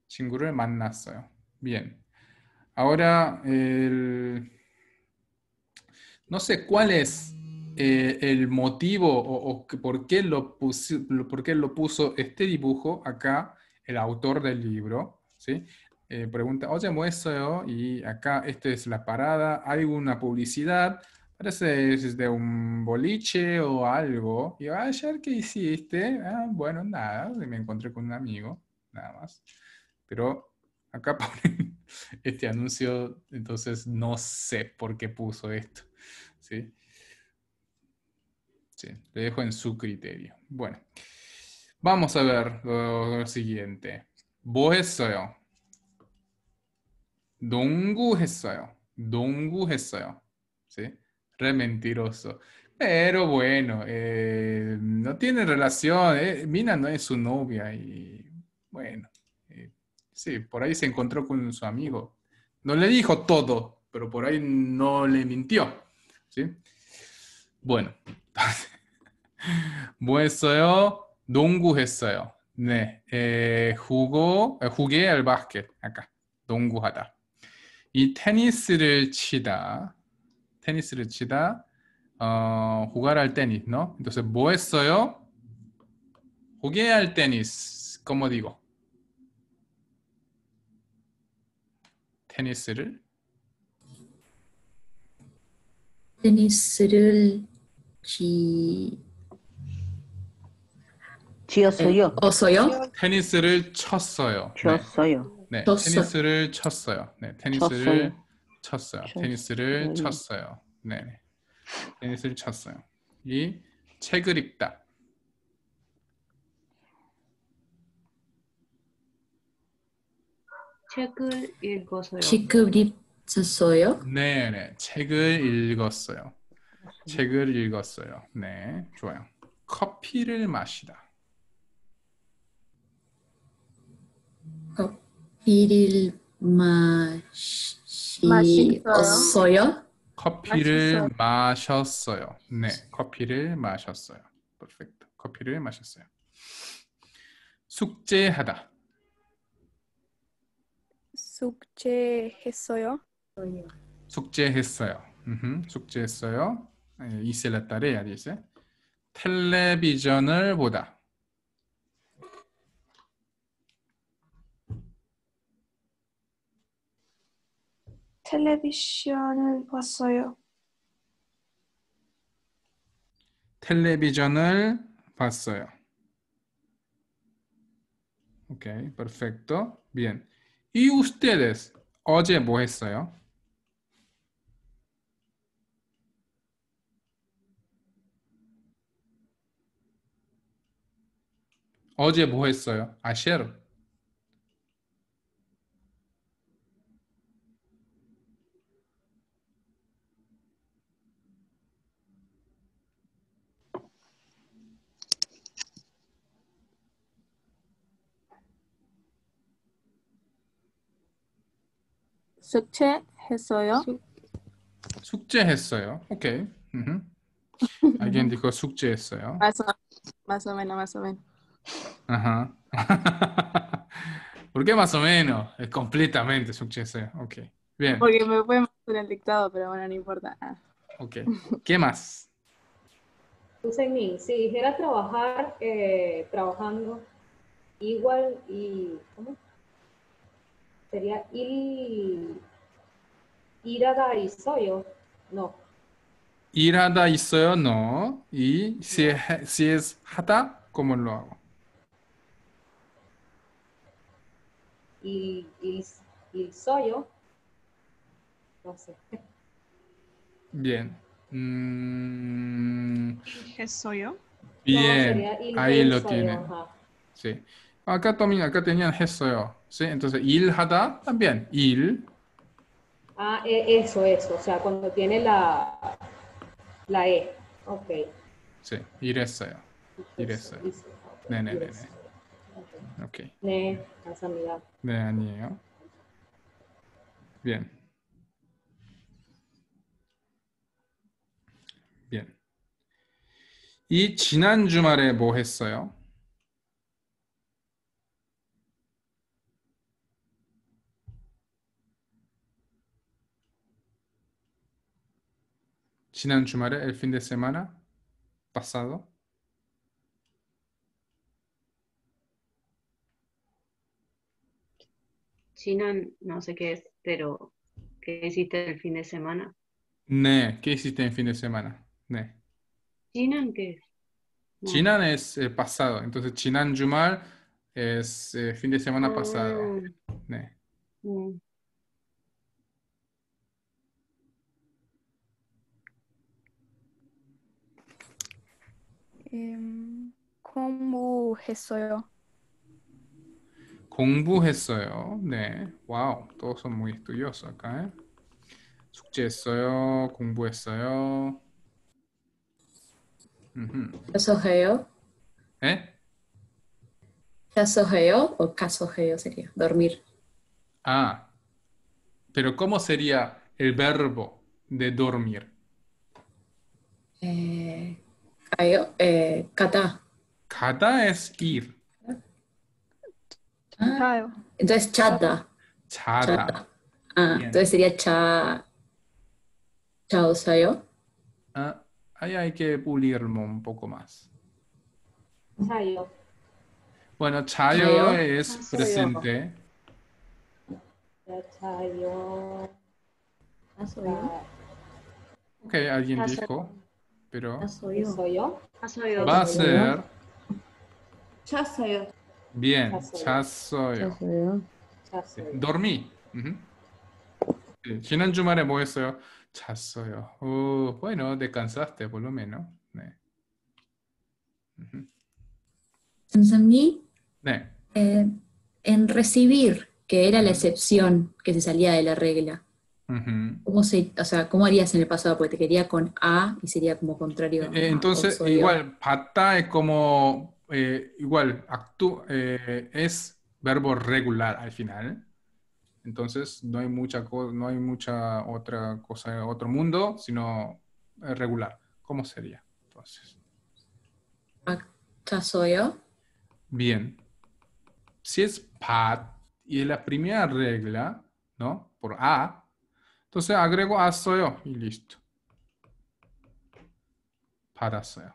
친구를 만났어요. Bien. Ahora, no sé cuál es eh, el motivo o, por, qué lo puso, por lo puso este dibujo acá, el autor del libro, ¿sí? Eh, pregunta, oye, muestro, y acá esta es la parada, hay una publicidad, parece de un boliche o algo. Y ayer, ¿qué hiciste? Ah, bueno, nada, me encontré con un amigo, nada más. Pero acá este anuncio, entonces no sé por qué puso esto. ¿sí? le dejo en su criterio. Bueno, vamos a ver lo, siguiente. ¿Vos 했어요? 농구했어요. 농구했어요. ¿Sí? Re mentiroso. Pero bueno, eh, no tiene relación. Eh, Mina no es su novia y bueno, Sí, por ahí se encontró con su amigo. No le dijo todo, pero por ahí no le mintió. Bueno, entonces. yo don 네. jugué al básquet. acá. 농구하다. Y tenis. 치다. tenis 치다. Ah, jugar al tenis, ¿no? Entonces, soy yo Jugué al tenis. como digo? 테니스를 테니스를 쥐 지었어요. 네, 어서요? 테니스를 쳤어요. 쳤어요. 네, 네, 테니스를 쳤어요. 네, 테니스를 쳤어요. 테니스를 쳤어요. 네, 네, 테니스를 쳤어요. 이 책을 읽다. 책을 읽었어요. 책을 읽었어요? 네, 네. 책을 읽었어요. 책을 읽었어요. 네, 좋아요. 커피를 마시다. 커피를 마시어요 커피를 마셨어요. 네, 커피를 마셨어요. 퍼펙트. 커피를 마셨어요. 숙제하다. 숙제했어요. 숙제했어요. 음흠, 숙제했어요. hice la t a 텔레비전을 보다. 텔레비전을 봤어요. 텔레비전을 봤어요. Ok, perfecto. Bien. ¿Y ustedes 어제 뭐 했어요? 어제 뭐 했어요? 아 y e r 숙제했어요? 숙제했어요. 오케이. Ok. Alguien dijo 숙제했어요. Más o, más o menos, más o menos. Ajá. ¿Por qué más o menos? Es completamente 숙제했어요. Ok. Bien. Porque me pueden poner el dictado, pero bueno, no importa. Ok. ¿Qué más? mí. si dijera trabajar, eh, trabajando, igual y... ¿Cómo? sería Il, Irada Isoyo, no. Irada Isoyo, no. Y si es, si es Hata, ¿cómo lo hago? ¿Y il, soyo, no sé. Bien. Mm. ¿Qué soy yo? Bien, ahí lo tiene. Sí. Acá también, acá tenían 했어요. ¿sí? Entonces, ilhada también, il. Ah, eso, eso. O sea, cuando tiene la, la E. Ok. Sí, 이랬어요. 이랬어요. 네네네네. 네, 네. Okay. 네, 감사합니다. 네, 아니에요. Bien. Bien. 이 지난 주말에 뭐 했어요? ¿Chinan jumar el fin de semana pasado. Chinan, no sé qué es, pero ¿qué hiciste el fin de semana? Ne, ¿qué hiciste el fin de semana? Ne. Chinan, qué es? No. es el eh, pasado, entonces Chinan Jumar es eh, fin de semana ah. pasado. Ne. Mm. Em, 공부했어요. 공부했어요. 네. wow, Todos son muy estudiosos acá. ¿eh? 숙제했어요. 공부했어요. ¿Eh? o sería? Dormir. Ah. Pero ¿cómo sería el verbo de dormir? Eh, eh, kata. Kata es ir. Ah, entonces chata. Chata. Ah, entonces sería cha. Chao sayo. Ah, ahí hay que pulirlo un poco más. Chayo. Bueno, chayo, es ah, presente. Chayo. Ah, ok, alguien dijo pero va a ser bien, 잤어요. Dormí. Si no enchumaré 지난 eso. bueno, descansaste por lo menos. 네. Eh, en recibir, que era la excepción que se salía de la regla. ¿Cómo, se, o harías en el pasado? Porque te quería con A y sería como contrario. Eh, eh, entonces, igual, pata es como, eh, igual, actú, es verbo regular al final. Entonces, no hay mucha, no hay mucha otra cosa, otro mundo, sino regular. ¿Cómo sería? Entonces. Acta soy yo. Bien. Si es pat y es la primera regla, ¿no? Por A, Entonces agrego as어요 y listo. 받 a 어요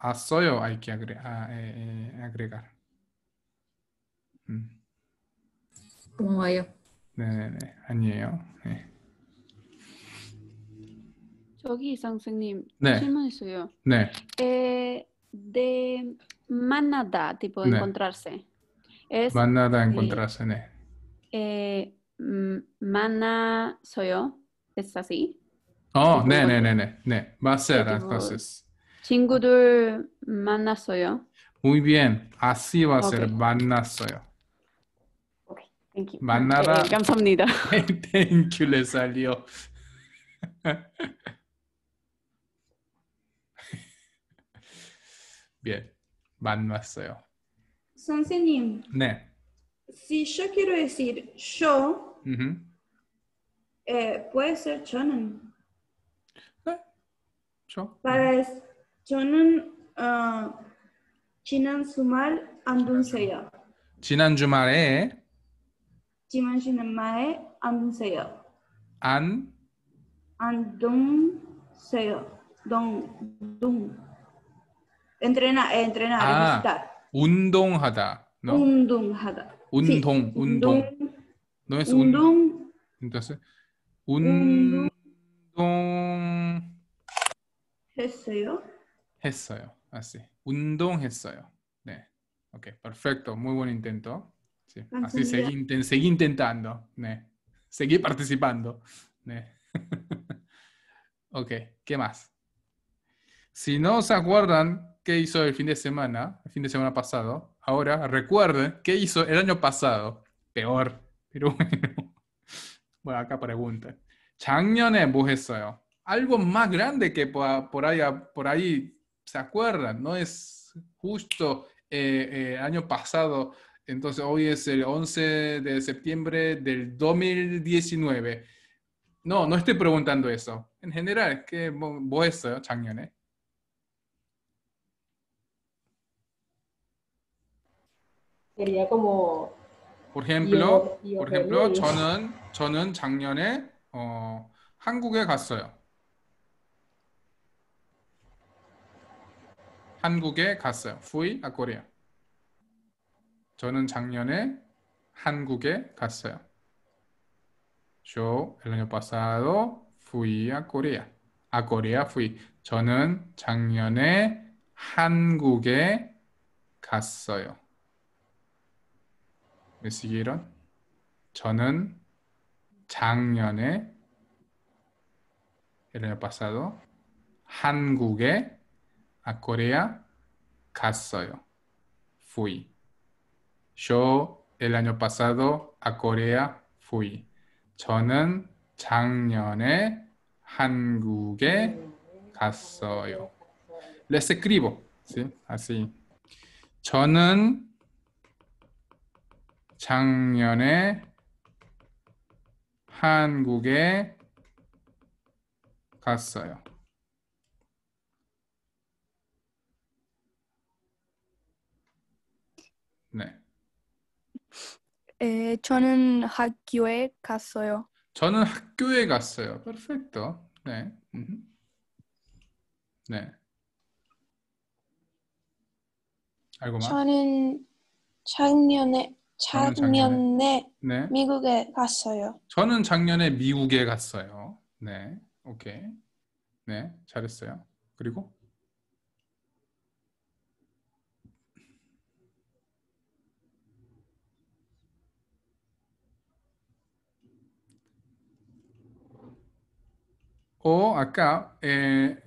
a s o 어 o hay que agregar. Ah, eh, eh, agregar. 음. 고마워요. 네네네 아니에요. 네. 저기 선생님 네. 질문 있어요. 네. Eh, de manada tipo 네. encontrarse. Es, manada encontrarse. 네. Eh, Mana soy yo. ¿Es así? Oh, ne, ne, ne, ne, Va a ser entonces. soy yo Muy bien. Así va a ser yo Okay, thank you. Eh, thank you, le salió. bien. 만났어요. 선생님. 네. Si yo quiero decir yo Uh -huh. eh, puede ser shonen. ¿Eh? Yo. Pues shonen uh, 지난 주말 안동 세요. 지난 주말에 지난 주말에 안동 세요. 안 안동 세요. 동동 entrenar, entrenar, ah, visitar. 운동하다. No. 운동하다. 운동, sí, 운동. 운동. No es un, don? Entonces, un, un don. así. Así. Un don Ok, perfecto. Muy buen intento. Así seguí, intentando. Seguí participando. ok, ¿qué más? Si no se acuerdan qué hizo el fin de semana, el fin de semana pasado, ahora recuerden qué hizo el año pasado. Peor. Pero bueno. Bueno, acá pregunta. 작년에 Bujeseo. Algo más grande que por, ahí, por ahí se acuerdan, no es justo el eh, eh, año pasado, entonces hoy es el 11 de septiembre del 2019. No, no estoy preguntando eso. En general, ¿qué vos Sería como Por ejemplo, y, y por ejemplo, 저는 저는 작년에 어, 한국에 갔어요. 한국에 갔어요. Fui a Korea. 저는 작년에 한국에 갔어요. Yo el año pasado fui a Corea. A Corea fui. 저는 작년에 한국에 갔어요. 메시기 이런 저는 작년에 el año pasado 한국에 a Corea 갔어요. fui. Yo el año pasado a Corea fui. 저는 작년에 한국에 갔어요. Les escribo. ¿sí? Así. 저는 작년에 한국에 갔어요. 네. 에, 저는 학교에 갔어요. 저는 학교에 갔어요. 퍼펙터. 네. 네. 알고만. 저는 작년에 작년에 작년... 네, 네. 미국에 갔어요. 저는 작년에 미국에 갔어요. 네, 오케이. 네, 잘했어요. 그리고 o 어, 아까 á eh,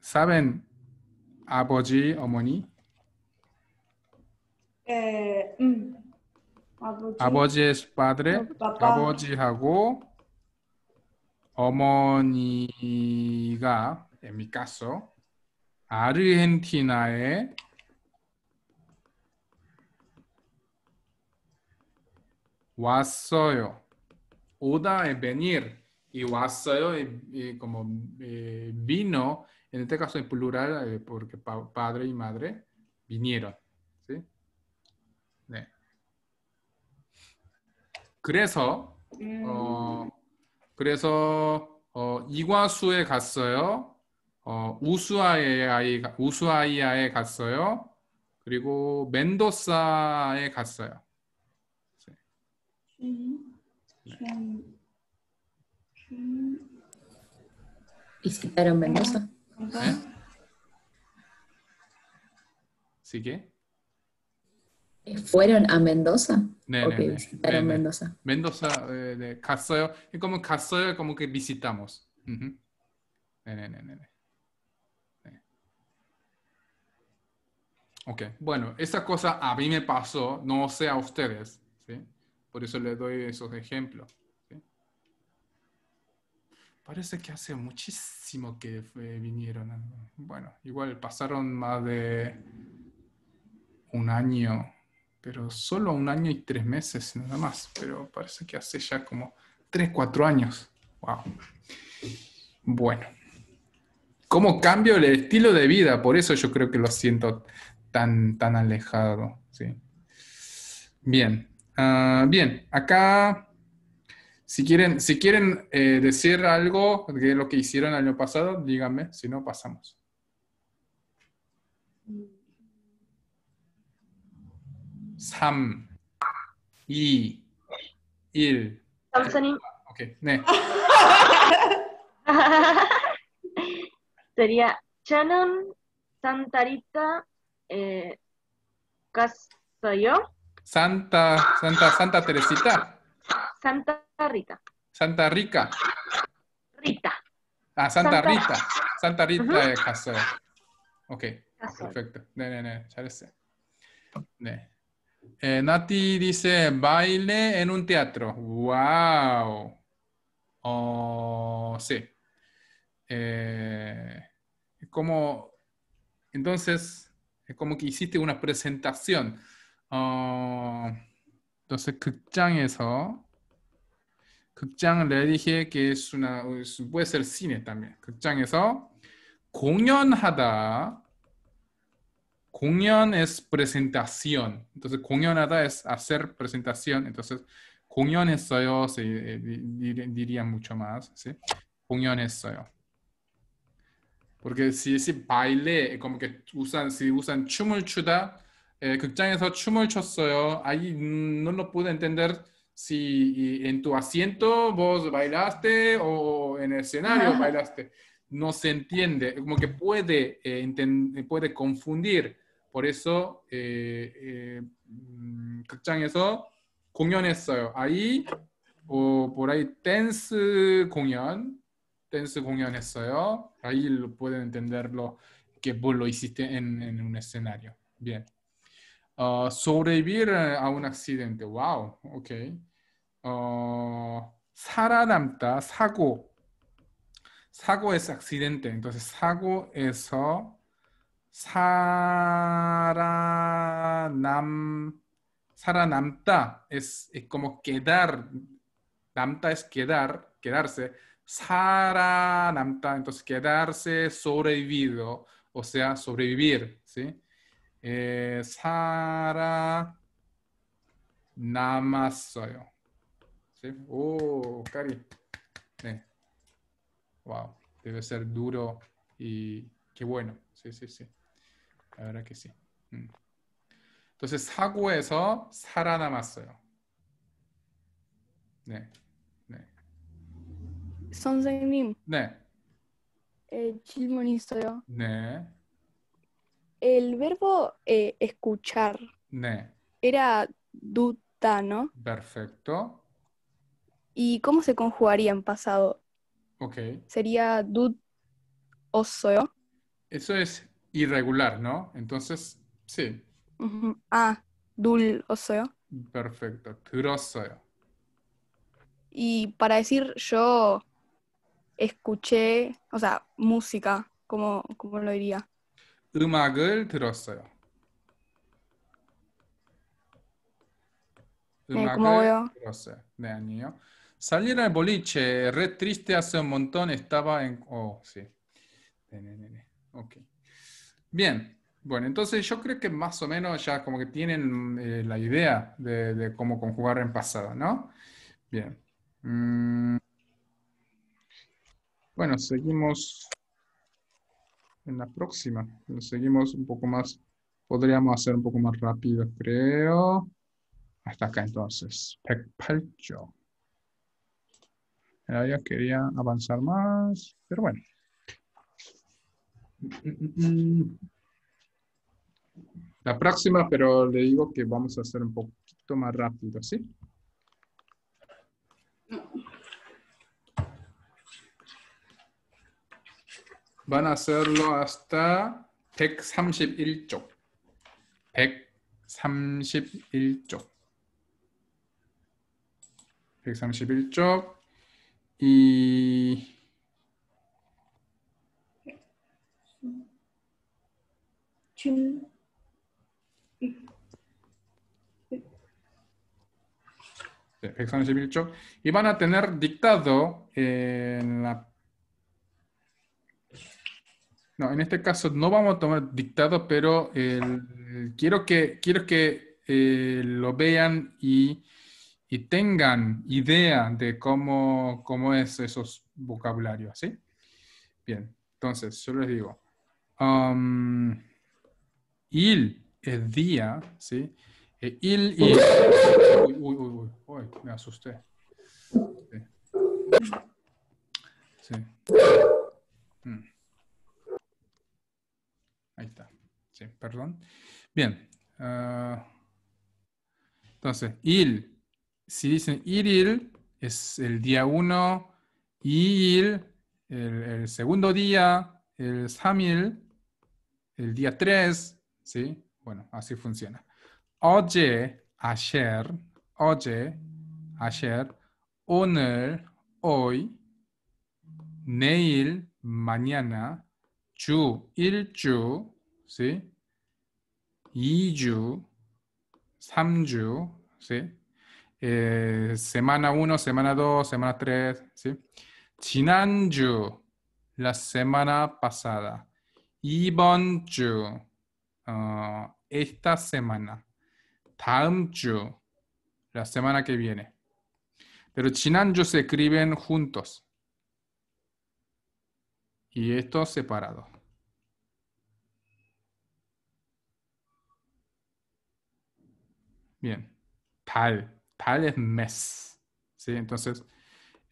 ¿saben? a 에, eh, mm. es padre, 아빠. hago. 어머니가 en mi caso 아르헨티나의 왔어요. uda es venir y waseo eh, como eh, vino, en este caso en plural, porque padre y madre vinieron. 그래서 음. 어, 그래서 어, 이과수에 갔어요. 어, 우수아이아에 우수아이아에 갔어요. 그리고 멘도사에 갔어요. 네. 음. ¿Visitaron Eh, ¿Fueron a Mendoza? Mendoza. Mendoza, eh, de Caseo. Es como Caso como que visitamos. Ok, bueno, esa cosa a mí me pasó, no sé a ustedes, Por eso les doy esos ejemplos. Parece que hace muchísimo que vinieron. Bueno, igual pasaron más de un año pero solo un año y tres meses nada más, pero parece que hace ya como tres, cuatro años. Wow. Bueno, ¿cómo cambio el estilo de vida? Por eso yo creo que lo siento tan, tan alejado. ¿sí? Bien, ah, bien, acá, si quieren, si quieren eh, decir algo de lo que hicieron el año pasado, díganme, si no, pasamos. Mm. 3, 2, 1. 감사님. 오케이. 네. Sería Shannon Santarita eh, Castelló. Santa, Santa, Santa Teresita. Santa Rita. Santa Rica. Rita. Ah, Santa, Santa Rita. Santa Rita uh -huh. Castelló. Ok. Castelló. Perfecto. 네, 네, 네. 잘했어요. 네. Eh, Nati dice, baile en un teatro. ¡Wow! Oh, sí. Eh, como, entonces, es como que hiciste una presentación. Oh, entonces, 극장에서, eso le dije que una, puede ser cine también. 극장에서 공연하다. 공연 es presentación. Entonces, 공연하다 es hacer presentación. Entonces, 공연했어요 e se eh, diría mucho más. ¿sí? 공연했어요. E Porque si dice baile, eh, como que usan, si usan 춤을 추다, eh, Ahí no lo pude entender si en tu asiento vos bailaste o en el escenario bailaste. No se entiende, como que puede, eh, puede confundir por eso eh, eh, 극장에서 공연했어요. 아이 뭐, por 댄스 공연 댄스 공연했어요. Ahí lo pueden entenderlo que vos lo hiciste en, en un escenario. Bien. Uh, sobrevivir a un accidente. Wow. Ok. Uh, 살아남다, 사고. 사고 es accidente. Entonces, 사고에서 Nam saranamta es, es como quedar, namta es quedar, quedarse, saranamta, entonces quedarse sobrevivido, o sea, sobrevivir, ¿sí? Sara eh, Namasoyo. ¿Sí? Oh, Cari. Wow, debe ser duro y qué bueno. Sí, sí, sí. Ahora que sí. Mm. Entonces 사고에서 살아남았어요. 네. 네. 선생님. 네. 에, 질문 있어요. 네. El verbo escuchar. 네. Era duta, ¿no? Perfecto. ¿Y cómo se conjugaría en pasado? Ok. Sería dut osoyo. Eso es irregular, ¿no? Entonces, sí. Uh dul Ah, Perfecto, 들었어요. Y para decir yo escuché, o sea, música, como, como lo diría? 음악을 들었어요. 음악을 들었어요. 네, boliche, red triste hace un montón, estaba en... Oh, sí. Ok. Bien, bueno, entonces yo creo que más o menos ya como que tienen eh, la idea de, cómo conjugar en pasado, ¿no? Bien. Mm. Bueno, seguimos en la próxima. Seguimos un poco más, podríamos hacer un poco más rápido, creo. Hasta acá entonces. Ahora Yo quería avanzar más, pero bueno. La próxima, pero le digo que vamos a hacer un poquito más rápido, ¿sí? Van a hacerlo hasta 131쪽. 131쪽. 131쪽. Y... y van a tener dictado eh, en la... No, en este caso no vamos a tomar dictado, pero quiero que, quiero que eh, lo vean y, tengan idea de cómo, cómo es esos vocabularios, ¿sí? Bien, entonces, yo les digo... Um, il es día, ¿sí? E il Uy, uy, uy, uy, me asusté. Sí. Mm. Ahí está. Sí, perdón. Bien. Ah, entonces, il. Si dicen ir, il, es el día uno. il, el, segundo día, el samil, el día tres. ¿Sí? Bueno, así funciona. Oye, ayer, oye, ayer, 오늘, hoy, neil mañana, 주, 일주, ¿sí? 2주, 3주, ¿sí? Eh, semana 1, semana 2, semana 3, ¿sí? Chinanju, la semana pasada. 이번 주, Ah, esta semana. 다음 주, la semana que viene. Pero 지난주 se escriben juntos. Y esto separado. Bien. Tal. Tal es mes. ¿Sí? Entonces,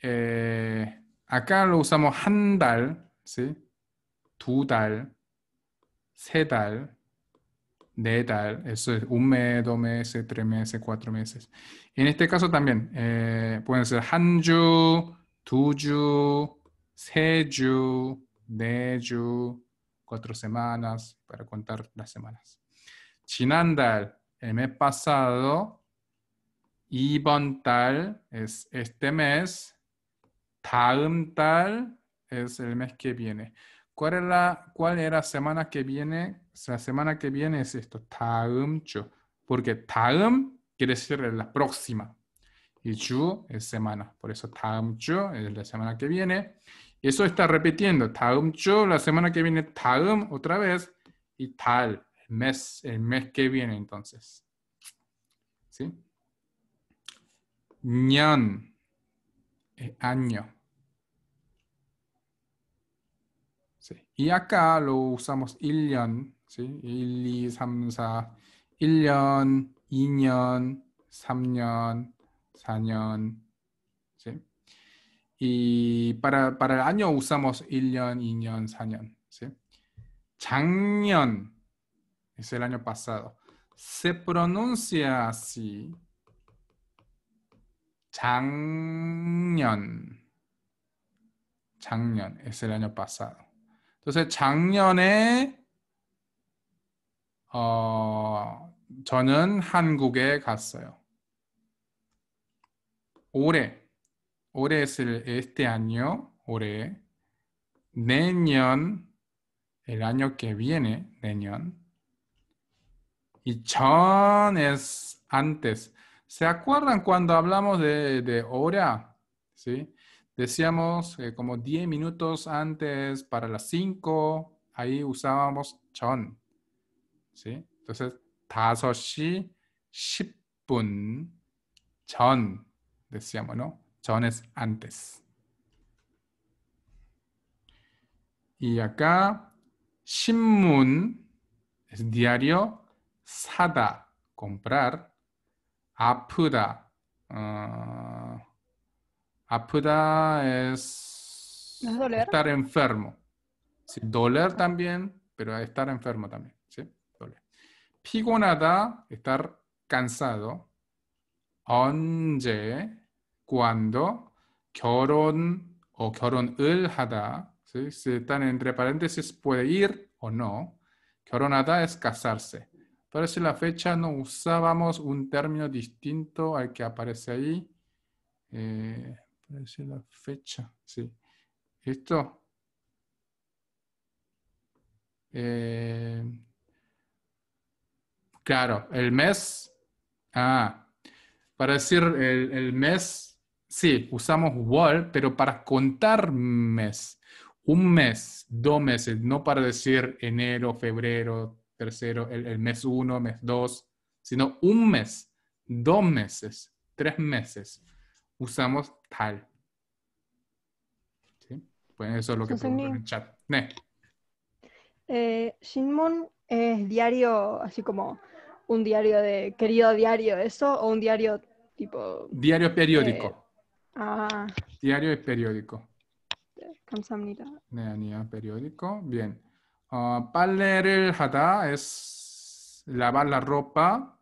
eh, acá lo usamos handal, ¿sí? 세달 de tal, eso es un mes, dos meses, tres meses, cuatro meses. En este caso también eh, pueden ser hanju, tuju, seju, deju, cuatro semanas para contar las semanas. Chinandal, el mes pasado. Ibontal es este mes. Taumtal es el mes que viene. ¿Cuál era, cuál era semana que viene? La semana que viene es esto, taum Porque taum quiere decir la próxima. Y chu es semana. Por eso taum chu es la semana que viene. eso está repitiendo. Taum la semana que viene taum otra vez. Y tal, el mes, el mes que viene entonces. ¿Sí? Ñan, eh, año. ¿sí? Y acá lo usamos 1년, ¿sí? 1, 2, 3, 4, 1년, 2년, 3년, 4년, ¿sí? Y para, para el año usamos 1년, 2년, 4년, ¿sí? 작년 es el año pasado. Se pronuncia así. 작년. 작년 es el año pasado. 그래서 작년에 어, 저는 한국에 갔어요. 올해, 올해 es el, este año, 올해, 내년, el año que viene, 내년, y chon es antes. ¿Se acuerdan cuando hablamos de, de hora? ¿Sí? Decíamos que eh, como 10 minutos antes para las 5, ahí usábamos chon, ¿Sí? Entonces, tasoshi 시 10분 decíamos, ¿no? Chon es antes. Y acá, 신문 es diario, sada, comprar, apuda, uh, ah, Apuda es estar enfermo. doler también, pero estar enfermo también. ¿sí? Doler. estar cansado. 언제, cuando, 결혼 o 결혼을 el hada. Si están entre paréntesis, puede ir o no. 결혼하다 es casarse. Pero si la fecha no usábamos un término distinto al que aparece ahí, eh, decir la fecha, sí. Esto eh, claro, el mes. Ah, para decir el, mes, sí, usamos wall, pero para contar mes. Un mes, dos meses, no para decir enero, febrero, tercero, el, el mes uno, mes dos, sino un mes, dos meses, tres meses. Usamos tal. Pues eso es lo que pongo en el chat. Shinmon eh, es diario, así como un diario de querido diario, eso, o un diario tipo. Diario periódico. Ah. Diario es periódico. 감사합니다. ni ah, periódico. Bien. Ah, Paler el jata es lavar la ropa.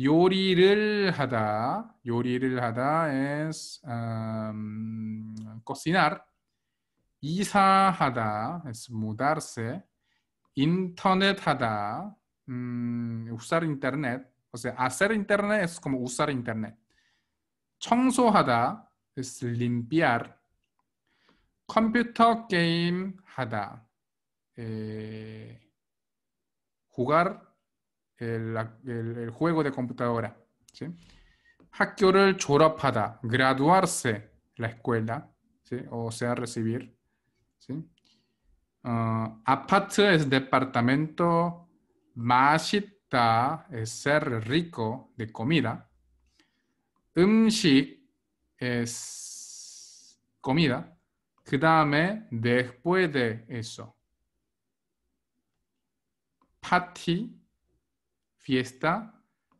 요리를 하다, 요리를 하다 es um, cocinar, 이사하다 es mudarse, 인터넷 하다, um, usar internet, o sea, hacer internet es como usar internet. 청소하다 es limpiar, 컴퓨터 게임 하다, eh, jugar el, juego de computadora. ¿sí? 학교를 졸업하다, graduarse la escuela, o sea, recibir. ¿sí? aparte es departamento, Masita es ser rico de comida. 음식 es comida. Que dame después de eso. 파티 fiesta.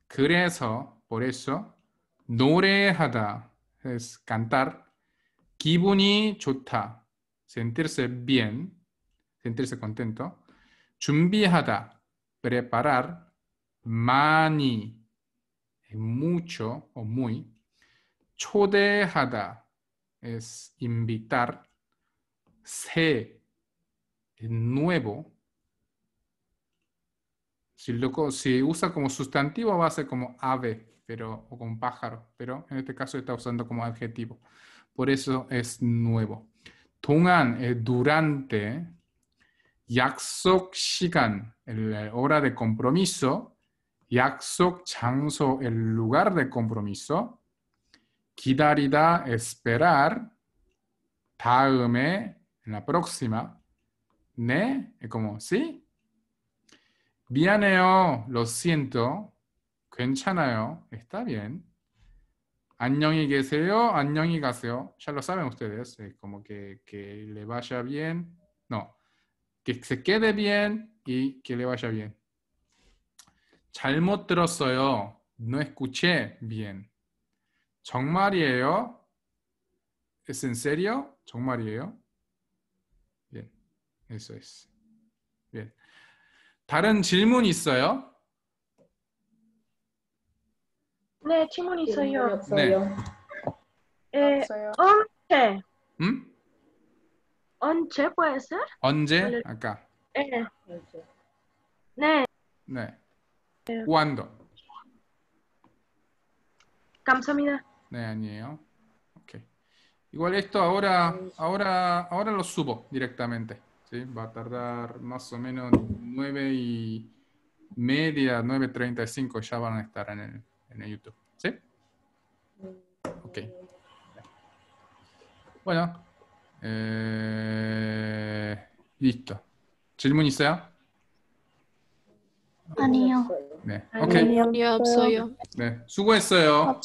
그래서, por eso, 노래하다 es cantar. 기분이 좋다, sentirse bien, sentirse contento. 준비하다, preparar. Mani. mucho o muy. 초대하다 es invitar. 새, nuevo. Si, loco, usa como sustantivo va a ser como ave pero, o como pájaro, pero en este caso está usando como adjetivo. Por eso es nuevo. Tungan es durante. Yaksok shikan, la hora de compromiso. Yaksok chanso, el lugar de compromiso. Kidarida, esperar. Taume en la próxima. Ne, es como, ¿sí? 미안해요. Lo siento. 괜찮아요. Está bien. 안녕히 계세요. 안녕히 가세요. Ya lo saben ustedes. Como que, que le vaya bien. No. Que se quede bien y que le vaya bien. 잘못 들었어요. No escuché bien. 정말이에요? ¿Es en serio? 정말이에요? Bien. Eso es. 다른 질문 있어요? 네, 질문 있어요. 네. 에, 없어요. 언제? 음? 언제 puede ser? 언제? 아까. 네. 네. 네. cuándo? 감사합니다. 네, 아니에요. Okay. Igual esto ahora ahora ahora lo subo directamente. Va a tardar más o menos 9 y media, 9.35 ya van a estar en el, en el YouTube. ¿Sí? Ok. Bueno. Eh, listo. ¿질문 있어요? 아니요. 네. soy 아니요, 없어요. 네. 수고했어요.